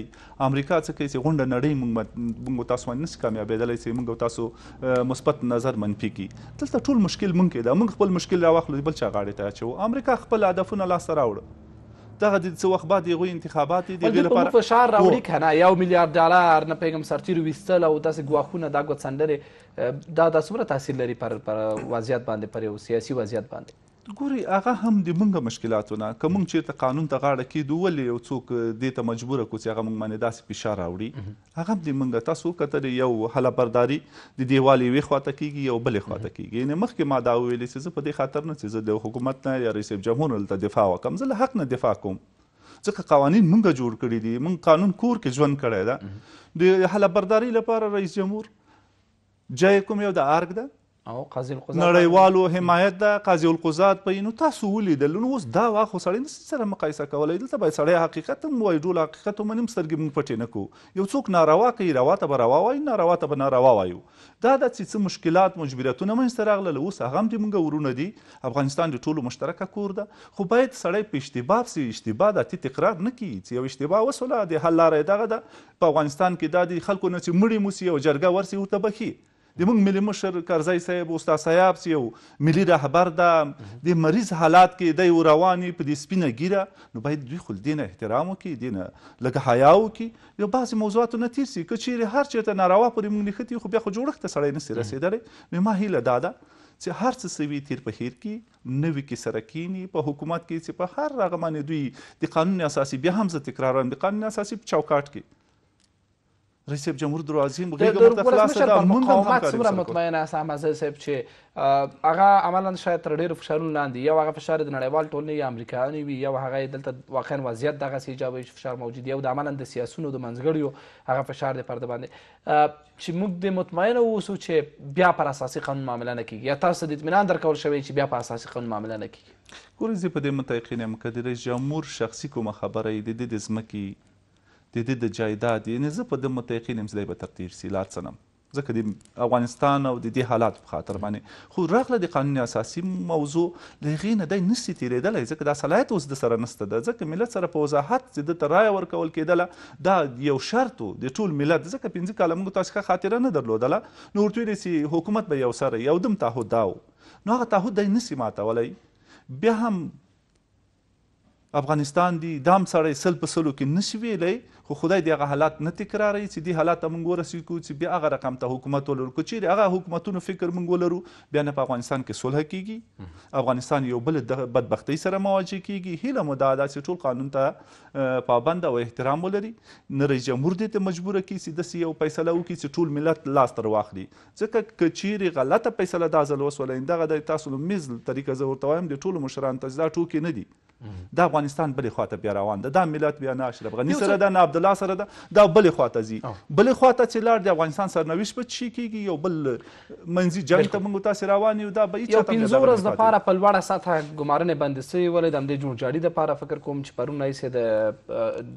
امریکا څه کوي چې غونډه نړۍ موږ موږ تاسو باندې نشي کامیابېدلی چې موږ تاسو مثبت نظر منفي کی دلته ټول مشکل مونږ کې دا موږ خپل مشکل راواخلو بل چا غاړې ته اچو امریکا خپل هدفونه لاسته راوړه دغه د څه وخت بعد یغوی انتخابات دي دغه لپاره فشار راوړي کنه یو میلیارډ ډالر نه پیغام سرتیرو وستل او داسې ګواخونه دا ګوت سندره دا د څومره تاثیر لري پر پر وضعیت باندې پر سیاسي وضعیت باندې ګوري هغه هم د مونږه مشکلاتونه که مونږ چېرته قانون ته غاړه کېږدو ولې یو څوک دې ته مجبوره کړو چې هغه مونږ باندې داسې فشار راوړي هغه هم د مونږه تاسو وکتلې یو هله برداري د دیوال یوې خواته کېږي یو بلې خواته کېږي یعنې مخکې ما دا وویلې چې زه په دې خاطر نه چې زه د حکومت نه یا رئیس جمهور دلته دفاع وکړم زه له حق نه دفاع کوم ځکه قوانین مونږه جوړ کړي دي مونږ قانون کور کې ژوند کړی ده د هله برداري لپاره رئیس جمهور جای کوم یو د ارګ ده او قاضي القضات نړیوالو حمایت ده قاضي القضات په نو تاسو ولیدل نو اوس دا واخو سړی نه سره مقایسه کولی دلته باید سړی حقیقت هم وایي ټول حقیقت هم نیم سترګې موږ پټې نه کوو یو څوک ناروا کوي روا ته به روا وایي ناروا ته به ناروا وایو دا د څه مشکلات مجبوریتونه منځته راغلل اوس هغه هم دې موږ ورونه دي افغانستان د ټولو مشترکه کور ده خو باید سړی په اشتباه سي اشتباه د تی تقرار نه کړي چې یو اشتباه وسوله د حل لارې دغه ده په افغانستان کې دا د خلکو نه چې مړې موسي او جرګه ورسي ورته بخي د موږ ملي مشر کرزی صاحب استاد صاحب یو ملي رهبر ده د مریض حالات کې دی رواني په دې سپینه ګیره نو باید دوی خو دینه احترام وکړي دینه لکه حیا وکړي یو بعضې موضوعاتو نه تیر سي که چیرې هر چېرته ناروا پورې موږ نښتي خو بیا خو جوړښت ته سړی نسي رسېدلی نو ما هیله دا ده چې هر څه سوي تیر په هیر کې نوي کې سره کینی په حکومت کې چې په هر رغه باندې دوی د قانون اساسي بیا هم زه تکراروم د قانون اساسي په چوکاټ کې رئیس صاحب جمهور درازین غیږه مرته خلاصه ده مونږ هم مقاومت څومره مطمئنه سم از صاحب چې هغه عملا شاید تر ډیرو فشارونو لاندې یو هغه فشار د نړیوال ټولنې یا امریکایانو وي یو هغه دلته واقعا وضعیت دغه سي ایجابي فشار موجود یو د عملا د سیاسونو د منځګړیو هغه فشار دی پرده باندې چې موږ د مطمئنه اوسو چې بیا پر اساسي قانون معامله نه کیږي یا تاسو د اطمینان درکول شوی چې بیا په اساسي قانون معامله نه کیږي ګورې زه په دې متیقین یم که د رئیس جمهور شخصي کومه خبره یې د دې د ځمکې د دې د جایداد یعنی زه په دې متيقین یم چې دی به تقدیر سي لار څنم ځکه د افغانستان او د دې حالات په خاطر باندې خو راغله د قانون اساسي موضوع د هغې نه دی نسي تېرېدلی ځکه دا صلاحیت اوس د سره نسته ده ځکه ملت سره په وضاحت چې ده ته رایه ورکول کېدله دا یو شرط و د ټول ملت ځکه پنځه کاله موږ تاسو ښه خاطره نه درلودله نو ورته ویلې چې حکومت به یو سره یو دم تعهد دا و نو هغه تعهد دی نسي ماتولی بیا هم افغانستان دی دام سړی سل په سلو کې نشي ویلی خو خدای دې هغه حالات نه تکراري چې دې حالات ته موږ ورسېږو چې بیا هغه رقم ته حکومت ولرو که چیرې هغه حکومتونو فکر موږ ولرو بیا نه په افغانستان کې صلح کیږي افغانستان یو بل بدبختۍ سره مواجه کیږي هیله مو دا ده چې ټول قانون ته پابند او احترام ولري نه جمهور دې ته مجبوره کړي چې داسې یو فیصله وکړي چې ټول ملت لاس تر واخلي ځکه که چیرې غلطه فیصله دا ځل وسوله دغه د تاسو میز طریقه زه ورته وایم د ټولو مشرانو ته دا ټوکې نه دي دا افغانستان بلې خواته بیا روان ده دا ملت بیا نه اشرف غني سره ده نه عبدالله سره ده دا بلې خواته ځي بلې خواته چې لاړ د افغانستان سرنوشت به چی کېږي یو بل منځي جنګ ته موږ تاسې روان یو دا به یو پنځه ورځ دپاره په لوړه سطحه ګمارنې بندې سوې ولې د همدې جوړجاړي دپاره فکر کوم چې پرون رئیس د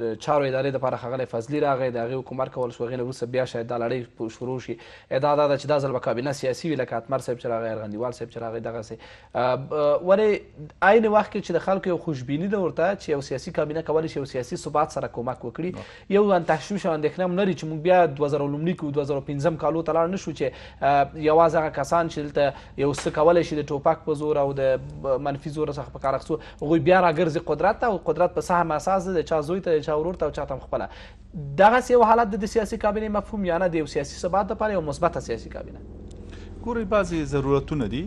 د چارو ادارې دپاره ښاغلی فضلي راغی د هغې حکومت کول شو هغې نه وروسته بیا شاید دا لړۍ شروع شي دا دا ده چې دا ځل به کابینه سیاسي وي لکه اتمر صاحب چې راغی ارغندیوال صاحب چې راغی دغسې ولې عین وخت کې چې د خلکو یو خوشبینی ده ورته چې یو سیاسي کابینه کولی شي یو سیاسي ثبات سره کومک وکړي یو ان تشویش او اندېښنه هم لري چې موږ بیا 2000 کې 2015 کالو ته لاړ نه شو چې یوازې هغه کسان چې دلته یو څه کولی شي د ټوپک په زور او د منفي زور څخه په کار اخیستو هغوی بیا راګرځي قدرت ته او قدرت په سهم اساس د چا زوی ته چا ورور ته او چا ته خپله دغسې یو حالت د سیاسي کابینې مفهوم یا نه د یو سیاسي ثبات لپاره یو مثبته سیاسي کابینه ګورئ بعضې ضرورتونه دي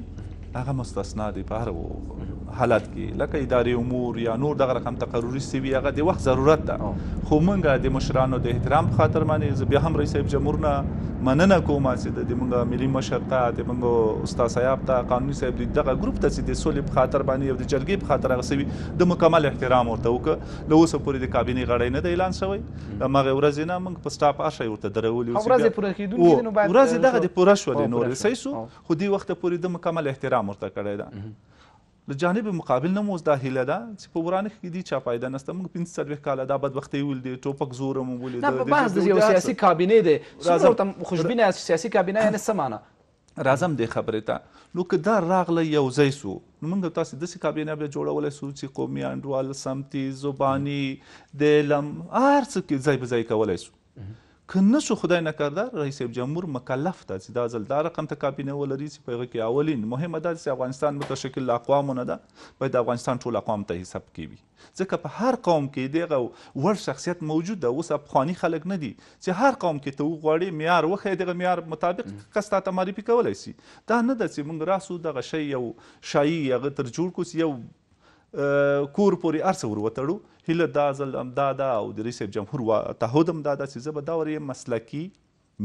هغه مستثنا دي په هر حالت کې لکه اداري امور یا نور دغه رقم تقرری سوي هغه د وخت ضرورت ده خو موږ د مشرانو د احترام په خاطر باندې بیا هم رئیس جمهور نه مننه کوم چې د موږ ملي مشر ته د موږ استاد صاحب ته قانوني صاحب دغه ګروپ ته چې د سولې په خاطر باندې او د جرګې په خاطر هغه سوي د مکمل احترام ورته وکړه له اوسه پورې د کابینه غړی نه دی اعلان شوی مغه ورځ نه موږ په سټاپ اشه ورته درولې او ورځ پوره کیدونکې نو باید ورځ دغه د پوره شو د نور سیسو خو دی وخت پورې د مکمل احترام ورته کړی ده له جانب مقابل نه موږ دا هیله ده چې په ورانه کې دي چا فایده نشته موږ پنځه څلوېښت کاله دا بدبختۍ ولید ټوپک زور مو ولید نه په بحث د یو سیاسي کابینې دی څومره ورته خوشبینه سیاسي کابینه یعنې څه معنا راځم دې خبرې ته نو که دا راغله یو ځای سو نو موږ تاسې داسې کابینه بیا جوړولی سو چې قومي انډوال سمتي زباني د علم هر څه کې ځای په ځای کولی سو که نشو خدای نکرده رئیس جمهور مکلف ده چې دا ځل دا رقم ته کابینه ولري چې په هغه کې اولین مهمه ده چې افغانستان متشکل له اقوامو نه ده باید د افغانستان ټول اقوام ته حساب کیوي ځکه په هر قوم کې دغه وړ شخصیت موجود ده اوس افغاني خلک نه دي چې هر قوم کې ته وغواړې معیار وښیې دغه معیار مطابق کس تاته معرفي کولی سي دا نه ده چې موږ راسو دغه شی یو شایي هغه تر جوړ کړو یو کور پورې ارسه ور وتړو هله دا ځل دا دا او د رئیس جمهور تعهد هم دا ده چې زه به دا ورې مسلکي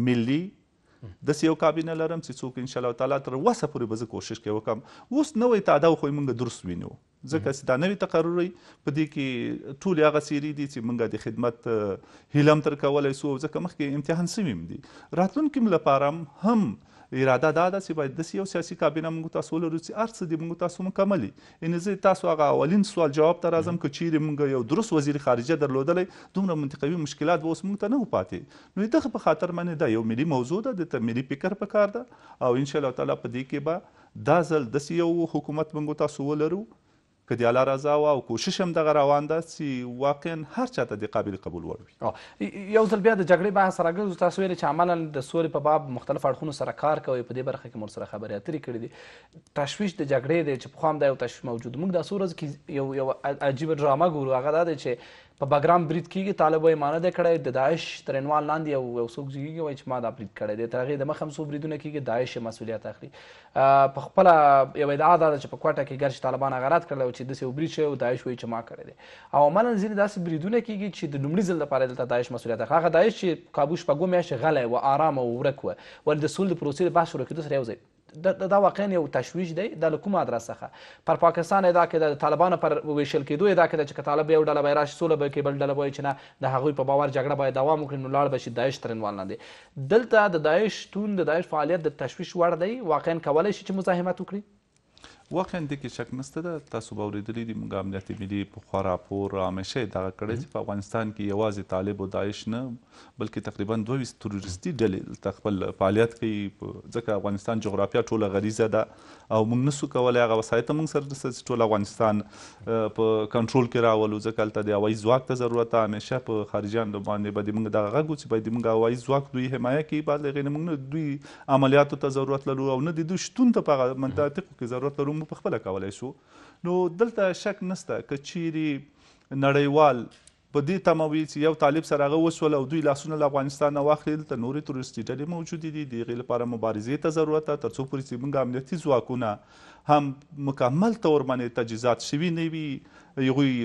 ملي داسې یو کابینه لرم چې څوک انشاءالله تعالی تر وسه پورې به زه کوشش کوي وکم اوس نوی تعداد خو موږ درست وینو ځکه چې دا نوی تقرری په دې کې ټول هغه سیری دي چې موږ د خدمت هیلم تر کولای سو ځکه مخکې امتحان سویم دي راتلونکي لپاره هم اراده دا ده چې باید داسې یو سیاسي کابینه موږ تاسو ولرو چې هر څه دې موږ تاسو مکمل یعنې زه تاسو هغه اولین سوال جواب ته راځم که چیرې موږ یو درست وزیر خارجه درلودلی دومره منطقوي مشکلات به اوس موږ ته نه و پاتې نو دغه په خاطر باندې دا یو ملي موضوع ده د ملي فکر پکار ده او انشاءالله تعالی په دې کې به دا ځل داسې یو حکومت موږ تاسو ولرو که د الله رضا وه او کوشش هم دغه روان ده چې واقعا هر چا ته د قابل قبول وړ وي یو ځل بیا د جګړې بحث راګرځو تاسو ویلې چې عملا د سولې په باب مختلف اړخونو سره کار کوئ په دې برخه کې مور سره خبرې اترې کړې دي تشویش د جګړې دی چې پخوا هم دا یو تشویش موجود موږ دا څو ورځو کې یو یو عجیبه ډرامه ګورو هغه دا دی چې په باګرام برید کیږي طالبو یې مانه دی کړی د داعش تر عنوان لاندې یو یو څوک زیږیږي وایي چې ما دا برید کړی دی تر هغې دمخه هم څو بریدونه کیږي داعش یې مسؤلیت اخلي په خپله یو ادعا دا ده چې په کوټه کې ګرچې طالبان غارات کړی و چې داسې یو برید شوی و داعش وایي چې ما کړی دی او عملا ځینې داسې بریدونه کیږي چې د لومړي ځل لپاره دلته داعش مسؤلیت اخلي هغه داعش چې کابو شپږو میاشتې غلی و ارامه و ورک و ولې د سولې د پروسې د بحث شروع کېدو سره یو ځای دا واقعا یو تشویش دی د کوم ادرس څخه پر پاکستان ادا کې د طالبانو پر ویشل کېدو ادا کې چې طالب یو ډله به راشي سوله به کې بل ډله به چې نه د هغوی په باور جګړه باید دوام وکړي نو لاړ به شي داعش تر عنوان لاندې دلته د داعش شتون د داعش فعالیت د تشویش وړ دی واقعا کولی شي چې مزاحمت وکړي واقعا د کې شک نشته دا تاسو باورېدلې دي موږ امنیت ملي په خورا راپور همیشه دا کړی چې په افغانستان کې یوازې طالب او داعش نه بلکې تقریبا 22 تروریستي ډلې تخپل فعالیت کوي ځکه افغانستان جغرافیه ټوله غریزه ده او موږ نسو کولای هغه وسایط موږ سره ټول افغانستان په کنټرول کې راولو ځکه هلته د هوایي ځواک ته ضرورت ده همیشه په خارجیان باندې به موږ دغه غږ چې باید موږ هوایي ځواک دوی حمایه کوي بعد لغې موږ دوی عملیاتو ته ضرورت لرو او نه د دوی شتون ته په منطقه کې ضرورت لرو موږ په خپل کولای شو نو دلته شک نسته ک چیرې نړیوال په دې تموي چې یو طالب سره هغه وسول او دوی لاسونه له افغانستان نه واخلي دلته نورې تورستي ډلې موجودې دي د غیر لپاره مبارزې ته ضرورت ده ترڅو پورې چې موږ امنیتي ځواکونه هم مکمل تور باندې تجهیزات شوي نه وي یغوی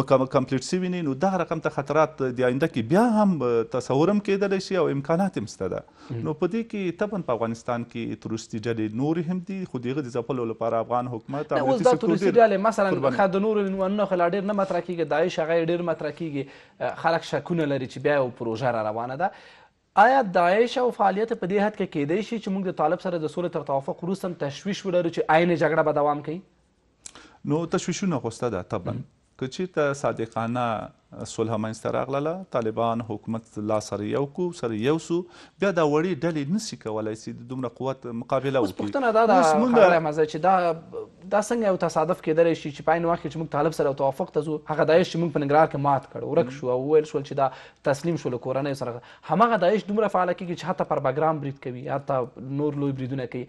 کمپلیټ سوي نه نو دغه رقم ته خطرات د آینده کې بیا هم تصور هم کېدلی شي او امکانات هم شته ده نو په دې کې طبعا په افغانستان کې تروریستي ډلې نورې هم دي خو د هغه د ځپلو لپاره افغان حکومت او د تروریستي ډلې مثلا خا د نورو نو خلا ډېر نه مطرح کیږي داعش هغه ډېر مطرح کیږي خلک شکونه لري چې بیا یو پروژه را روانه ده آیا داعش او فعالیت په دې حد کې کېدای شي چې موږ د طالب سره د سولې تر توافق وروسته تشویش ولرو چې آینه جګړه به دوام کوي نو تشویشونه خوسته ده طبعا که چیرته صادقانه صلح منځته راغله طالبان حکومت لا سره یو کو سره یو سو بیا دا وړې ډلې نسی کولای سي د دومره قوت مقابله وکړي پښتنه دا دا مزه چې دا دا څنګه یو تصادف کېدلی شي چې په عین وخت کې چې موږ طالب سره توافق ته ځو هغه داعش چې موږ په ننګرهار کې مات کړ ورک شو او ویل شول چې دا تسلیم شول کورنۍ سره همغه داعش دومره فعال کیږي چې حتی پر بګرام برید کوي حتی نور لوی بریدونه کوي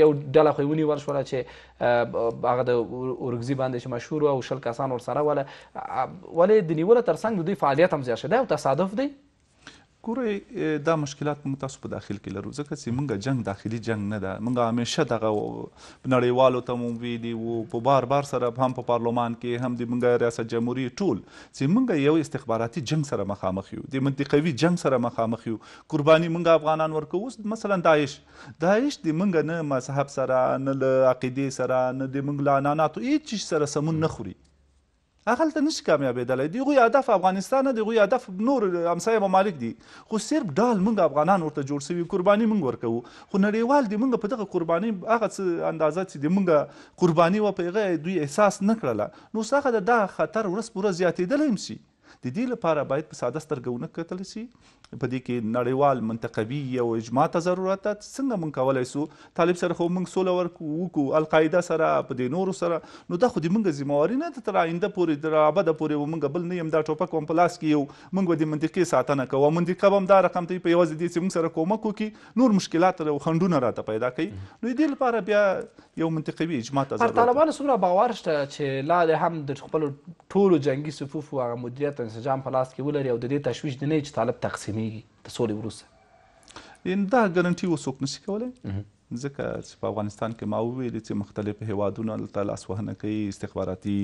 یو ډله خو ونیول شوله چې هغه د اورګزي باندې چې مشهور او شل کسان ورسره وله ولې د نیولو ترڅنګ د دوی فعالیت هم زیات شوی دی او تصادف دی ګورئ دا مشکلات موږ تاسو په داخل کې لرو ځکه چې موږ جنگ داخلي جنگ نه ده موږ همیشه دغه نړیوالو ته مو ویلي وو په بار بار سره هم په پارلمان کې هم د موږ ریاست جمهوریت ټول چې موږ یو استخباراتي جنگ سره مخامخ یو د منطقوي جنگ سره مخامخ یو قرباني موږ افغانان ورکو اوس مثلا داعش داعش د موږ نه مذهب سره نه له عقیدې سره نه د موږ له عنعناتو هیڅ سره سمون نه خوري هغه ته نشي کامیابېدلی د هغوی هدف افغانستان نه د هغوی هدف نور همسایه ممالک دي خو صرف ډال موږ افغانان ورته جوړ سوي قرباني موږ ورکوو خو نړیوال دي موږ په دغه قرباني هغه څه اندازه چې د موږ قرباني وه په هغه دوی احساس نه کړله نو اوس هغه د دا خطر ورځ په ورځ زیاتېدلی هم شي د دې لپاره باید په ساده سترګونه کتل شي په دې کې نړیوال منطقوي او اجماع ته ضرورت ده څنګه موږ کولی سو طالب سره خو موږ سوله وکړو القاعده سره په دې نورو سره نو دا خو د موږ ذمواري نه ده تر آینده پورې تر ابده پورې موږ بل نه یم دا ټوپک هم په لاس کې یو موږ به د منطقې ساتنه کوو منطقه به هم دا رقم ته په یوازې دې چې موږ سره کومک وکړي نور مشکلات او خنډونه راته پیدا کوي نو دې لپاره بیا یو منطقوي اجماع ته ضرورت ده طالبانو څومره باور شته چې لا هم د خپل ټولو جنگي صفوف او مدیریت ته انسجام په لاس کې ولري او د دې تشویش د نه چې طالب تقسیمیږي د سولې وروسته ان دا ګارانټي وسوک نشي کولای ځکه چې په افغانستان کې ما وویل چې مختلف هیوادونه د لاس وهنه کوي استخباراتي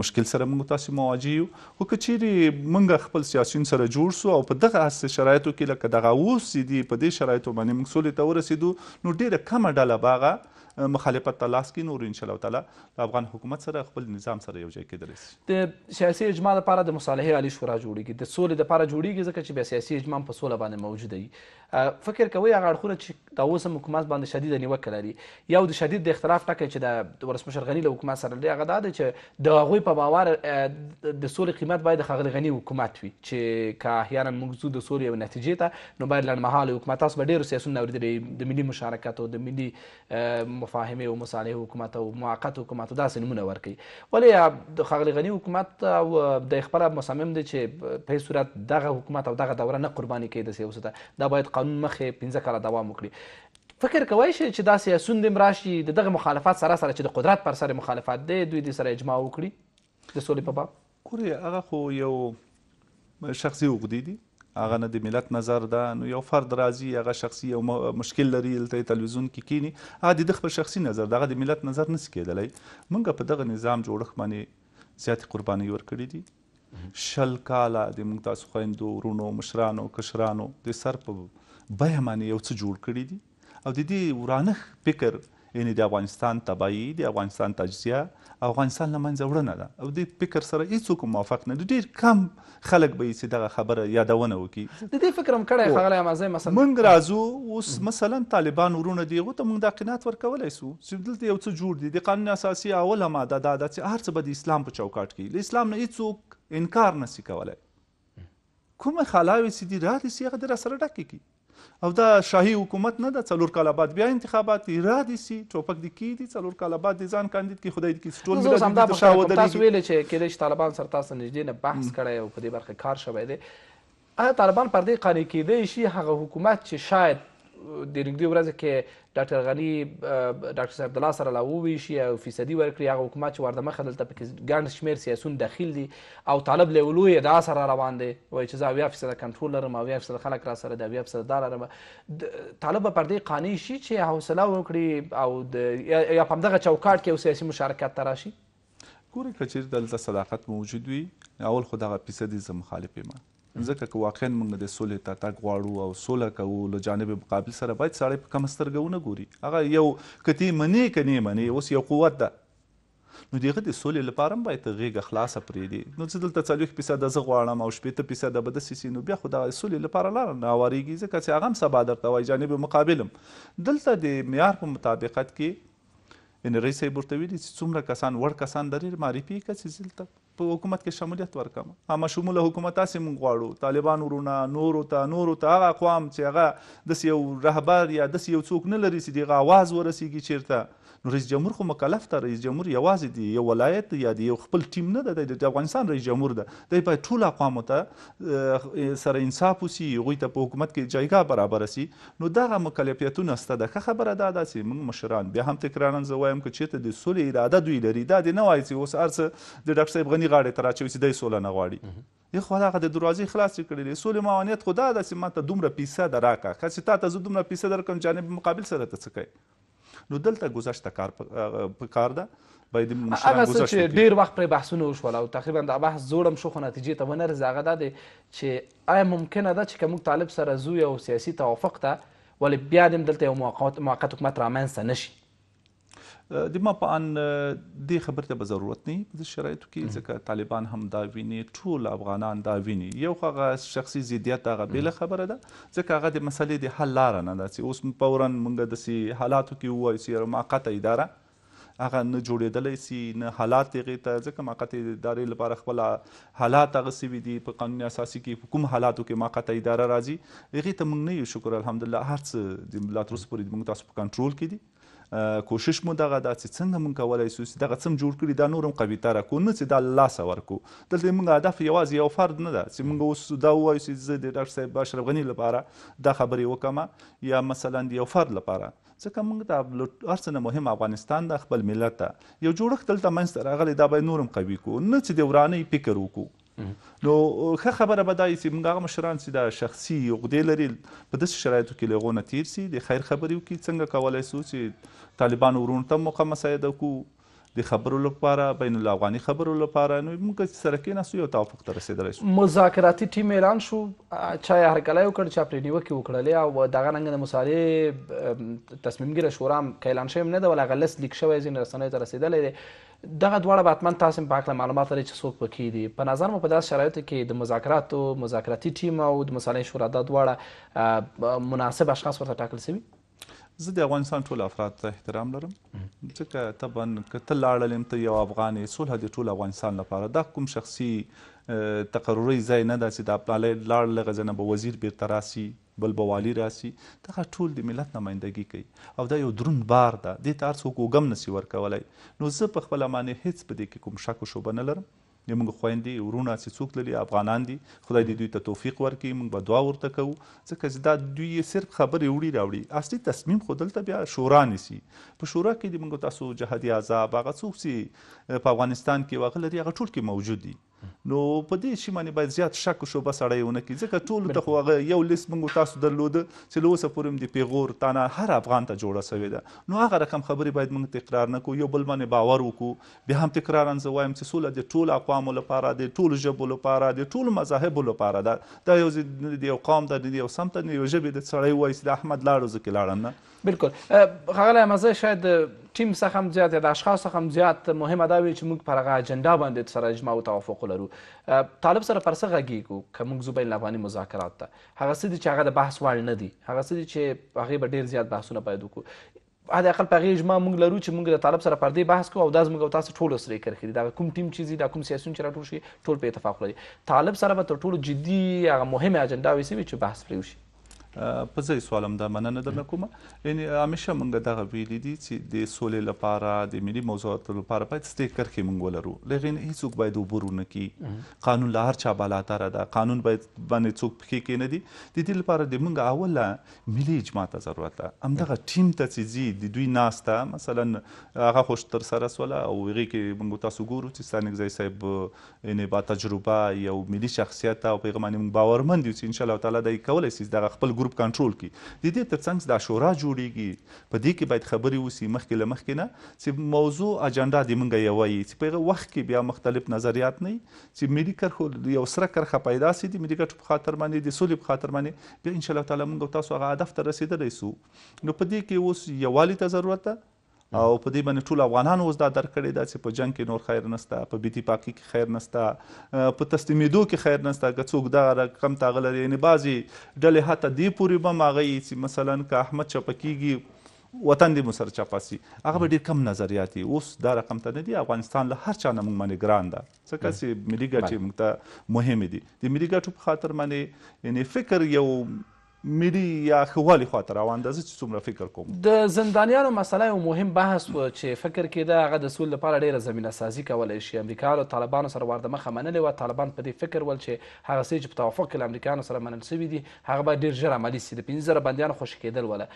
مشکل سره موږ تاسو مواجه یو خو که چیرې موږ خپل سیاسيون سره جوړ سو او په دغه شرایطو کې لکه دغه اوس دي په دې شرایطو باندې موږ سولې ته ورسېدو نو ډیره کمه ډله باغه مخالفت ته لاس کینو او ان شاء الله تعالی د افغان حکومت سره خپل نظام سره یو ځای کېدلی شي د سیاسي اجماع لپاره د مصالحې عالی شورا جوړیږي د سولې لپاره جوړیږي ځکه چې بیا سیاسي اجماع په سوله باندې موجود دی فکر کوي هغه اړخونه چې دا اوس هم حکومت باندې شدید نیوکه لري یو د شدید د اختلاف ټکی چې د ولسمشر غني له حکومت سره لري هغه دا دی چې د هغوی په باور د سولې قیمت باید د ښاغلي غني حکومت وي چې که احیانا موږ ځو د سولې یو نتیجې ته نو باید لنډمهاله حکومت تاسو به ډېرو سیاسونو اورېدلي د ملي مشارکت او د ملي مفاهمې او مصالحې حکومت او موقت حکومت داسې نومونه ورکوي ولې د ښاغلي غني حکومت او د خپله مصمم دی چې په هیڅ صورت دغه حکومت او دغه دوره نه قرباني کوي د سیاست دا باید قانون مخې پنځه کاله دوام وکړي فکر کوئ شئ چې دا سیاسون دیم راشي د دغه مخالفت سره سره چې د قدرت پر سر مخالفت دی دوی دې سره اجماع وکړي د سولې په باب ګورئ هغه خو یو شخصي عقدې دي هغه نه د ملت نظر ده نو یو فرد راځي هغه شخصي یو مشکل لري دلته تلویزیون کې کی کینی هغه د خپل شخصي نظر دغه د ملت نظر نس کېدلی موږ په دغه نظام جوړښت باندې زیات قرباني ورکړې دي شل کاله د موږ تاسو خویندو ورونو مشرانو کشرانو د سر په بیه باندې یو څه جوړ کړي دي او د دې ورانه فکر یعنی د افغانستان تبایی د افغانستان تجزیه افغانستان له منځه وړنه ده او دې فکر سره هیڅوک موافق نه دي ډېر کم خلک به چې دغه خبره یادونه وکړي د دې فکر هم کړی ښاغلی همازی مثلا موږ راځو اوس مثلا طالبان ورونه دي هغو ته موږ دا قناعت ورکولی سو چې دلته یو څه جوړ دي د قانون اساسي اوله ماده دا ده چې هر څه به د اسلام په چوکاټ کې له اسلام نه هیڅوک انکار نسی کولی کومه خلاوې چې دي راتلې سي هغه در سره ډکې کړي او دا شاهي حکومت نه ده څلور کاله بعد بیا انتخابات را دي سي ټوپک دي کی دي څلور کاله بعد دي ځان کاندید کی خدای دې کی ټول ملت دې تشا و درې تاسو ویل چې کله چې طالبان سره تاسو نږدې نه بحث کړی او په دې برخه کار شوی دی آیا طالبان پر دې قانع کیدی شي هغه حکومت چې شاید د نږدې ورځې کې ډاکټر غني ډاکټر صاحب الله سره لا وویشي او فیصدي ورکړي هغه حکومت چې وردمخه دلته پکې ګڼ شمېر سیاسون دخیل دي او طالب له یو لوی ادعا سره روان دی وایي چې زه اویا فیصده کنټرول لرم اویا فیصده خلک را سره دي اویا فیصده دا لرم طالب به پر دې قانع شي چې حوصله وکړي او د یا په همدغه چوکاټ کې یو سیاسي مشارکت ته راشي ګوري که چېرې دلته صداقت موجود وي اول خو دغه فیصدي زه مخالف یم ځکه چې واقعا موږ د سولې ته تګ غواړو او سوله کوو له جانب مقابل سره باید سړی په کم سترګه ونه ګوري هغه یو کتی منی کني منی اوس یو قوت ده نو دغه د سولې لپاره هم باید غېږه خلاصه پرېږدي نو چې دلته څلوېښت فیصده زه غواړم او شپېته فیصده به داسې سي نو بیا خو د سولې لپاره لاره ناوارېږي ځکه چې هغه هم سبا درته وایي جانب مقابل هم دلته د معیار په مطابقت کې یعنې رئیس صاحب ورته ویلي چې څومره کسان وړ کسان د ډېرې معرفي کسې دلته په حکومت کې شمولیت ورکم عامه شموله حکومت تاسو مونږ غواړو طالبان ورونه نورو ته نورو ته هغه اقوام چې هغه داسې یو رهبر یا داسې یو څوک نه لري چې د هغه اواز ورسیږي چیرته نو رئیس جمهور خو مکلف ته رئیس جمهور یوازې دی یو ولایت دی یا دی یو خپل ټیم نه ده د افغانستان رئیس جمهور ده د په ټول اقوام ته سره انصاف وسی یو ته په حکومت کې جایګه برابر سي نو دغه مکلفیتونه ست ده خبره ده داسې موږ مشران بیا هم تکرارن زوایم چې ته د سولې اراده دوی لري دا دی نه وایي چې اوس ارڅ د ډاکټر صاحب غنی غاړې ته راچوي چې دای سولې نه غواړي یخ خو هغه د دروازې خلاص کړلې سولې موانیت خدا د سیمه ته دومره پیسې دراکا خاصه ته دومره پیسې درکم جانب مقابل سره ته څه کوي نو دلته گذشته کار په کار ده باید هغه چې ډیر وخت پر بحثونه وشول او تقریبا دا بحث زوړم شو خو نتیجې ته ونه رسېږه دا دی چې آیا ممکنه ده چې که موږ طالب سره زوی او سیاسي توافق ته ولې بیا د دلته یو موقت حکومت رامنځته نه شي د ما په ان د خبرته به ضرورت نه په شرایطو کې ځکه طالبان هم دا ویني ټول افغانان دا ویني یو هغه شخصي زیدیت هغه بل خبره ده ځکه هغه د مسلې د حل لار نه ده چې اوس پورن مونږ د سي حالاتو کې وایي چې رماقته اداره هغه نه جوړېدلی سي نه حالات هغې ته ځکه ماقطع ادارې لپاره خپل حالات هغه سوي دي په قانون اساسي کې په کوم حالاتو کې ماقطع اداره راځي هغې ته موږ نه یو شکر الحمدلله هر څه د لا تر اوسه پورې موږ تاسو په کنټرول کې دي کوشش مو دغه دا چې څنګه مونږ کولی شو چې دغه څم جوړ کړي دا نور هم قوي تر کړو نه چې دا له لاسه ورکړو دلته مونږ هدف یوازې یو فرد نه ده چې مونږ اوس دا ووایو چې زه د ډاکټر صاحب اشرف غني لپاره دا خبرې وکړم یا مثلا د یو فرد لپاره ځکه موږ د ارسنه مهم افغانستان د خپل ملت ته یو جوړښت دلته منځ راغلی دا به نورم قوي کو نه چې د ورانۍ فکر وکړو نو ښه خبره به دا سي موږ هغه مشران چې د شخصي عقدې لري په داسې شرایطو کې له هغو نه تیر سي د خیر خبرې وکړي څنګه کولی سو چې طالبان ورونو ته موقع مساعده کړو د خبرو لپاره بین الافغاني خبرو لپاره نو موږ سره کېناستو یو توافق ته رسېدلی شو مذاکراتي ټیم اعلان شو چا یې هرکلی وکړ چا پرې نیوکې وکړلې او دغه رنګه د مصالحې تصمیمګیره شورا که اعلان شوی هم نه ده ول هغه لس لیک شوی ځینې رسنیو ته رسېدلی دی دغه دواړه به حتما تاسو په هکله معلومات لرئ چې څوک پکې دي په نظر مو په داسې شرایطو کې د مذاکراتو مذاکراتي ټیم او د مصالحې شورا دا دواړه مناسب اشخاص ورته ټاکل سوي زه د افغانستان ټول افراد ته احترام لرم ځکه طبعا که ته لاړل یم ته یو افغان یې صلح د ټول افغانستان لپاره دا کوم شخصي تقرری ځای نه ده چې دا لاړل لغه ځنه به وزیر بیرته راسي بل به والی راسي دغه ټول د ملت نمائندګي کوي او دا یو دروند بار ده دې ته هر څوک وګم نسی ورکولای نو زه په خپله معنی هیڅ په دې کې کوم شک او شوبه نه لرم زموږ خويندې ورونه چې څوک لري افغانان دي خدای دې دوی ته توفیق ورکړي موږ به دعا ورته کوو ځکه چې دا دوی صرف خبرې وړي راوړي اصلي تصمیم خو دلته بیا شورا نیسي په شورا کې د موږ تاسو جهادي عذاب هغه څوک چې په افغانستان کې واقع لري هغه ټول کې موجود دي نو په دې شي باندې باید زیات شک او شوبه سړی ونه کړي ځکه ټولو ته خو هغه یو لیست موږ تاسو درلوده چې له اوسه پورې د پیغور تانه هر افغان ته جوړه سوې ده نو هغه رقم خبرې باید موږ تکرار نه کوو یو بل باندې باور وکړو بیا هم تکرارا زه وایم چې سوله د ټولو اقوامو لپاره د ټولو ژبو لپاره د ټولو مذاهبو لپاره ده دا یو د یو قوم د یو سمت د یو ژبې د سړی وایي چې د احمد لاړو ځکه لاړم نه بالکل ښاغلی مزه شاید ټیم څخه هم زیات یا د اشخاصو څخه هم زیات مهمه دا وي چې موږ پر هغه اجنډا باندې سره اجماع او توافق ولرو طالب سره پر څه غږیږو که موږ ځو بین الافغاني مذاکرات ته هغه څه دي چې هغه د بحث وړ نه دي هغه څه دي چې هغې به ډېر زیات بحثونه باید وکړو حداقل په هغې اجماع موږ لرو چې موږ د طالب سره پر دې بحث کوو او دا زموږ او تاسو ټولو سره کرښې دي دغه کوم ټیم چې ځي دا کوم سیاسیون چې راټول شي ټول په اتفاق لري طالب سره به تر ټولو جدي هغه مهمه اجنډا وې چې بحث پرې وشي په ځای سوالم دا مننه درنه کوم یعنی همیشه مونږ دغه ویلې دي چې د سولې لپاره د ملي موضوعات لپاره باید ستې کرخې مونږ ولرو لکه هیڅوک باید وبورونه کی قانون له هر چا بالاتر ده قانون باید باندې څوک پکې کې نه دي د دې لپاره د مونږ اوله ملي اجماع ته ضرورت ده همدغه ټیم ته چې زی د دوی ناسته مثلا هغه خوش تر سره سواله او هغه کې مونږ تاسو ګورو چې ستانګ ځای صاحب یعنی با تجربه یو ملي شخصیت او پیغمبر مونږ باورمن دي چې ان شاء الله تعالی دای کولای شي دغه خپل ګروپ کنټرول کی د دې ترڅنګ د شورا جوړیږي په دې کې باید خبري وسی مخکې له مخکې نه چې موضوع اجنډا د منګه یوي چې په وخت کې بیا مختلف نظریات نه چې ملي کرخو یو سره کرخه پیدا سي د ملي ګټو په خاطر باندې د سولې په خاطر باندې بیا ان شاء الله تعالی موږ تاسو هغه هدف ته رسیدلی سو نو په دې کې اوس یووالي ته ضرورت ده او په دې باندې ټول افغانانو اوس دا درک کړی دا چې په جنگ کې نور خیر نشته په بیتی پاکي کې خیر نشته په تسلیمېدو کې خیر نشته که څوک دا رقم تاغل لري یعنی بعضي ډلې حتی دې پورې به ماغی چې مثلا که احمد چپکیږي وطن دې مسر چپاسي هغه به ډېر کم نظریاتي اوس دا رقم ته نه دی افغانستان له هر چا نه موږ باندې ګران ده ځکه چې ملي ګټې موږ ته مهمې دي د ملي ګټو په خاطر باندې یعنې فکر یو میری یا خوالی خواته روان ده زه چې څومره فکر کوم د زندانیانو مسله یو مهم بحث و چې فکر کېده هغه د سول لپاره ډیره زمینه سازي کولی شي امریکا له طالبانو سره ورده مخه منلې وه طالبان په دې فکر ول چې هغه څه چې په توافق کې له امریکایانو سره منل سوي دي هغه باید ډېر ژر عملي سي د پنځه زره بندیانو خوشي کېدل وله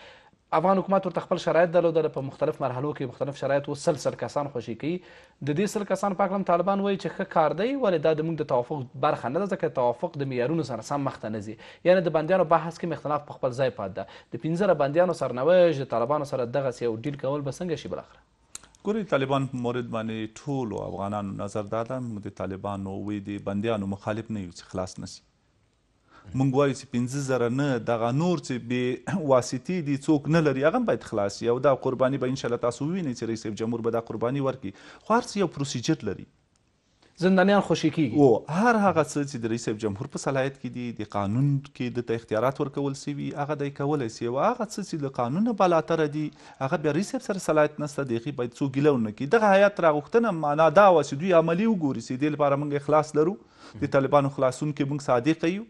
افغان حکومت ورته خپل شرایط درلودل په مختلف مرحلو کې مختلف شرایط و سل سل کسان خوشي کوي د دې سل کسان په کلم طالبان وایي چې ښه کار دی ولې دا زموږ د توافق برخه نه ده ځکه توافق د معیارونو سره سم مخته نه ځي یعنې د بندیانو بحث کې اختلاف په خپل ځای پات ده د پنځه زره بندیانو سرنوشت د طالبانو سره دغسې یو ډیل کول به څنګه شي بالاخره ګوري طالبان په مورد باندې ټولو افغانانو نظر دادم د طالبانو وې د بندیانو مخالف نه یو خلاص نسی مونږ وایو چې 15000 نه دغه نور چې به واسطي دي څوک نه لري هغه باید خلاص یو دا قرباني به ان شاء الله تاسو وینئ چې رئیس جمهور به دا قرباني ورکړي خو هر څه یو پروسیجر لري زندانیان خوشی کیږي او هر هغه څه چې د رئیس جمهور په صلاحیت کې دي د قانون کې د ته اختیارات ورکول سوي هغه د کولای سي او هغه څه چې د قانون بالاتر دي هغه بیا رئیس سره صلاحیت نشته دی غي باید څو ګلونه کی دغه حیات راغښتنه معنا دا و چې دوی عملی وګوري سي د لپاره موږ اخلاص لرو د طالبانو خلاصون کې موږ صادق یو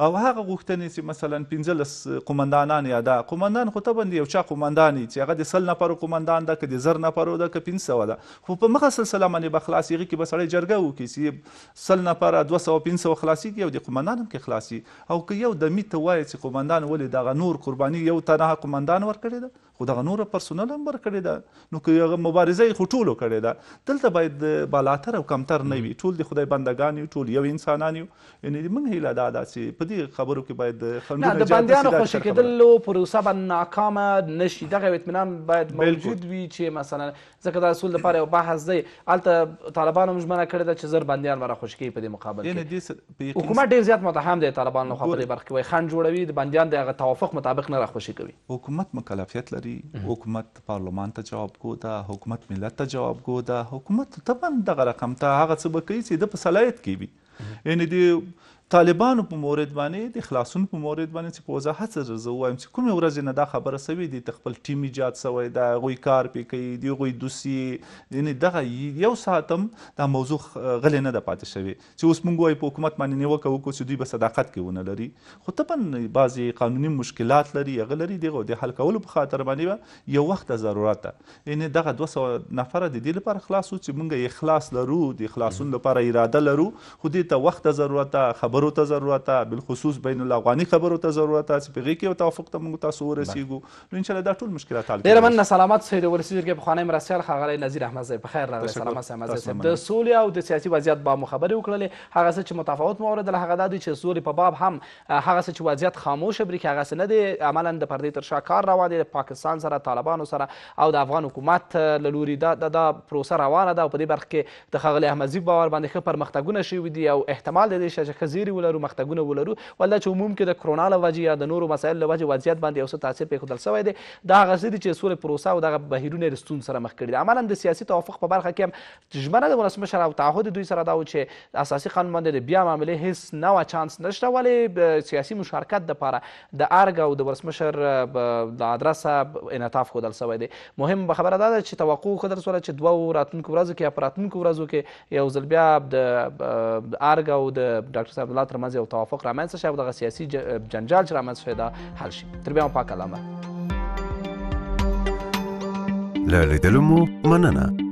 او هغه غوښتنې چې مثلا 15 قومندانان یا دا قومندان خو ته باندې یو چا قومندان چې هغه د سل نفرو قومندان ده که د زر نفرو ده که 500 ده خو په مخه سلسله باندې به خلاصېږي کې به سړی جرګه وکړي چې سل نفره 200 500 خلاصېږي او د قومندان هم کې خلاصي او که یو دمي ته وایي چې قومندان ولې دغه نور قرباني یو تنها قومندان ورکړی ده خو دغه نوره پرسونل هم ورکړې ده نو که هغه مبارزه یې خو ټولو کړې ده دلته باید بالاتر او کمتر نه وي ټول د خدای بندګان یو ټول یو انسانان یو یعنې موږ هیله دا ده چې په دې خبرو کې باید خنډونه د بندیانو خوشي کېدلو پروسه به ناکامه نه شي دغه اطمینان باید موجود وي چې مثلا ځکه دا اصول لپاره یو بحث دی هلته طالبانو ژمنه کړې ده چې زر بندیان ورا خوشي کوي په دې مقابل کې حکومت ډېر زیات متهم دی طالبانو لخوا په دې برخه کې وایي خنډ جوړوي د بندیان د هغه توافق مطابق نه را خوشي کوي حکومت مکلفیت لري لري حکومت پارلمان ته جواب کو دا حکومت ملت ته جواب کو دا حکومت طبعا دغه رقم ته هغه څه به کوي چې د په صلاحیت کې وي یعنې د طالبانو په مورید باندې د خلاصون په مورید باندې چې په وضاحت سره زه وایم چې کومې ورځې نه دا خبره سوي دي د خپل ټیم ایجاد سوی دا هغوی کار پې کوي د هغوی دوسیې یعنې دغه یو ساعت هم دا موضوع غلې نه ده پاتې شوې چې اوس موږ وایو په حکومت باندې نیوکه وکړو چې دوی به صداقت کې ونه لري خو طبعا بعضې قانوني مشکلات لري هغه لري دغه د حل کولو په خاطر باندې به یو وخت ته ضرورت ده یعنې دغه دوه سوه نفره د دې لپاره خلاص چې موږ یې خلاص لرو د خلاصون لپاره اراده لرو خو دې ته وخت ضرورت ده خبرو خبرو ته ضرورت ده بل خصوص بین الافغاني خبرو ته ضرورت ده چې په غي کې توافق ته موږ تاسو ورسیږو نو ان شاء الله دا ټول مشکلات حل ډیر مننه سلامات سید ورسیږي کې بخوانی مرسیال خغلی نذیر احمد زی په خیر راغلی سلامات سید احمد زی د سولې او د سیاسي وضعیت با مو خبرې وکړلې هغه څه چې متفاوت مورد له هغه د سولې په باب هم هغه څه چې وضعیت خاموش بری کې هغه څه نه دی عملا د پردې تر شا کار روان دی پاکستان سره طالبانو سره او د افغان حکومت له لوري دا د پروسه روانه ده او په دې برخه کې د خغلی احمد زی باور باندې ښه پرمختګونه شوي دي او احتمال دی چې ښه لري ولرو مختګونه ولرو والله چې عموم کې د کرونا له وجې یا د نورو مسایلو له وجې وضعیت باندې یو څه تاثیر پرېښودل سوی دی دا هغه څه دي چې سوله پروسه او دغه بهیرونه یې د ستونزو سره مخ کړي دي عملا د سیاسي توافق په برخه کې هم ژمنه د ولسمشر او تعهد دوی سره دا و چې اساسي قانون باندې د بیا معاملې هیڅ نوه چانس نشته ولې سیاسي مشارکت دپاره د ارګ او د ولسمشر د ادرسه انعطاف ښودل سوی دی مهم خبره دا ده چې توقع ښودل سوله چې دوه راتلونکو ورځو کې یا په راتلونکو ورځو کې یو ځل بیا د ارګ او د ډاکټر صاحب الله ترمنځ یو توافق رامنځته شي او دغه سیاسي جنجال چې رامنځته شوی دا حل شي تر بیا پاک علامه له لیدلو مو مننه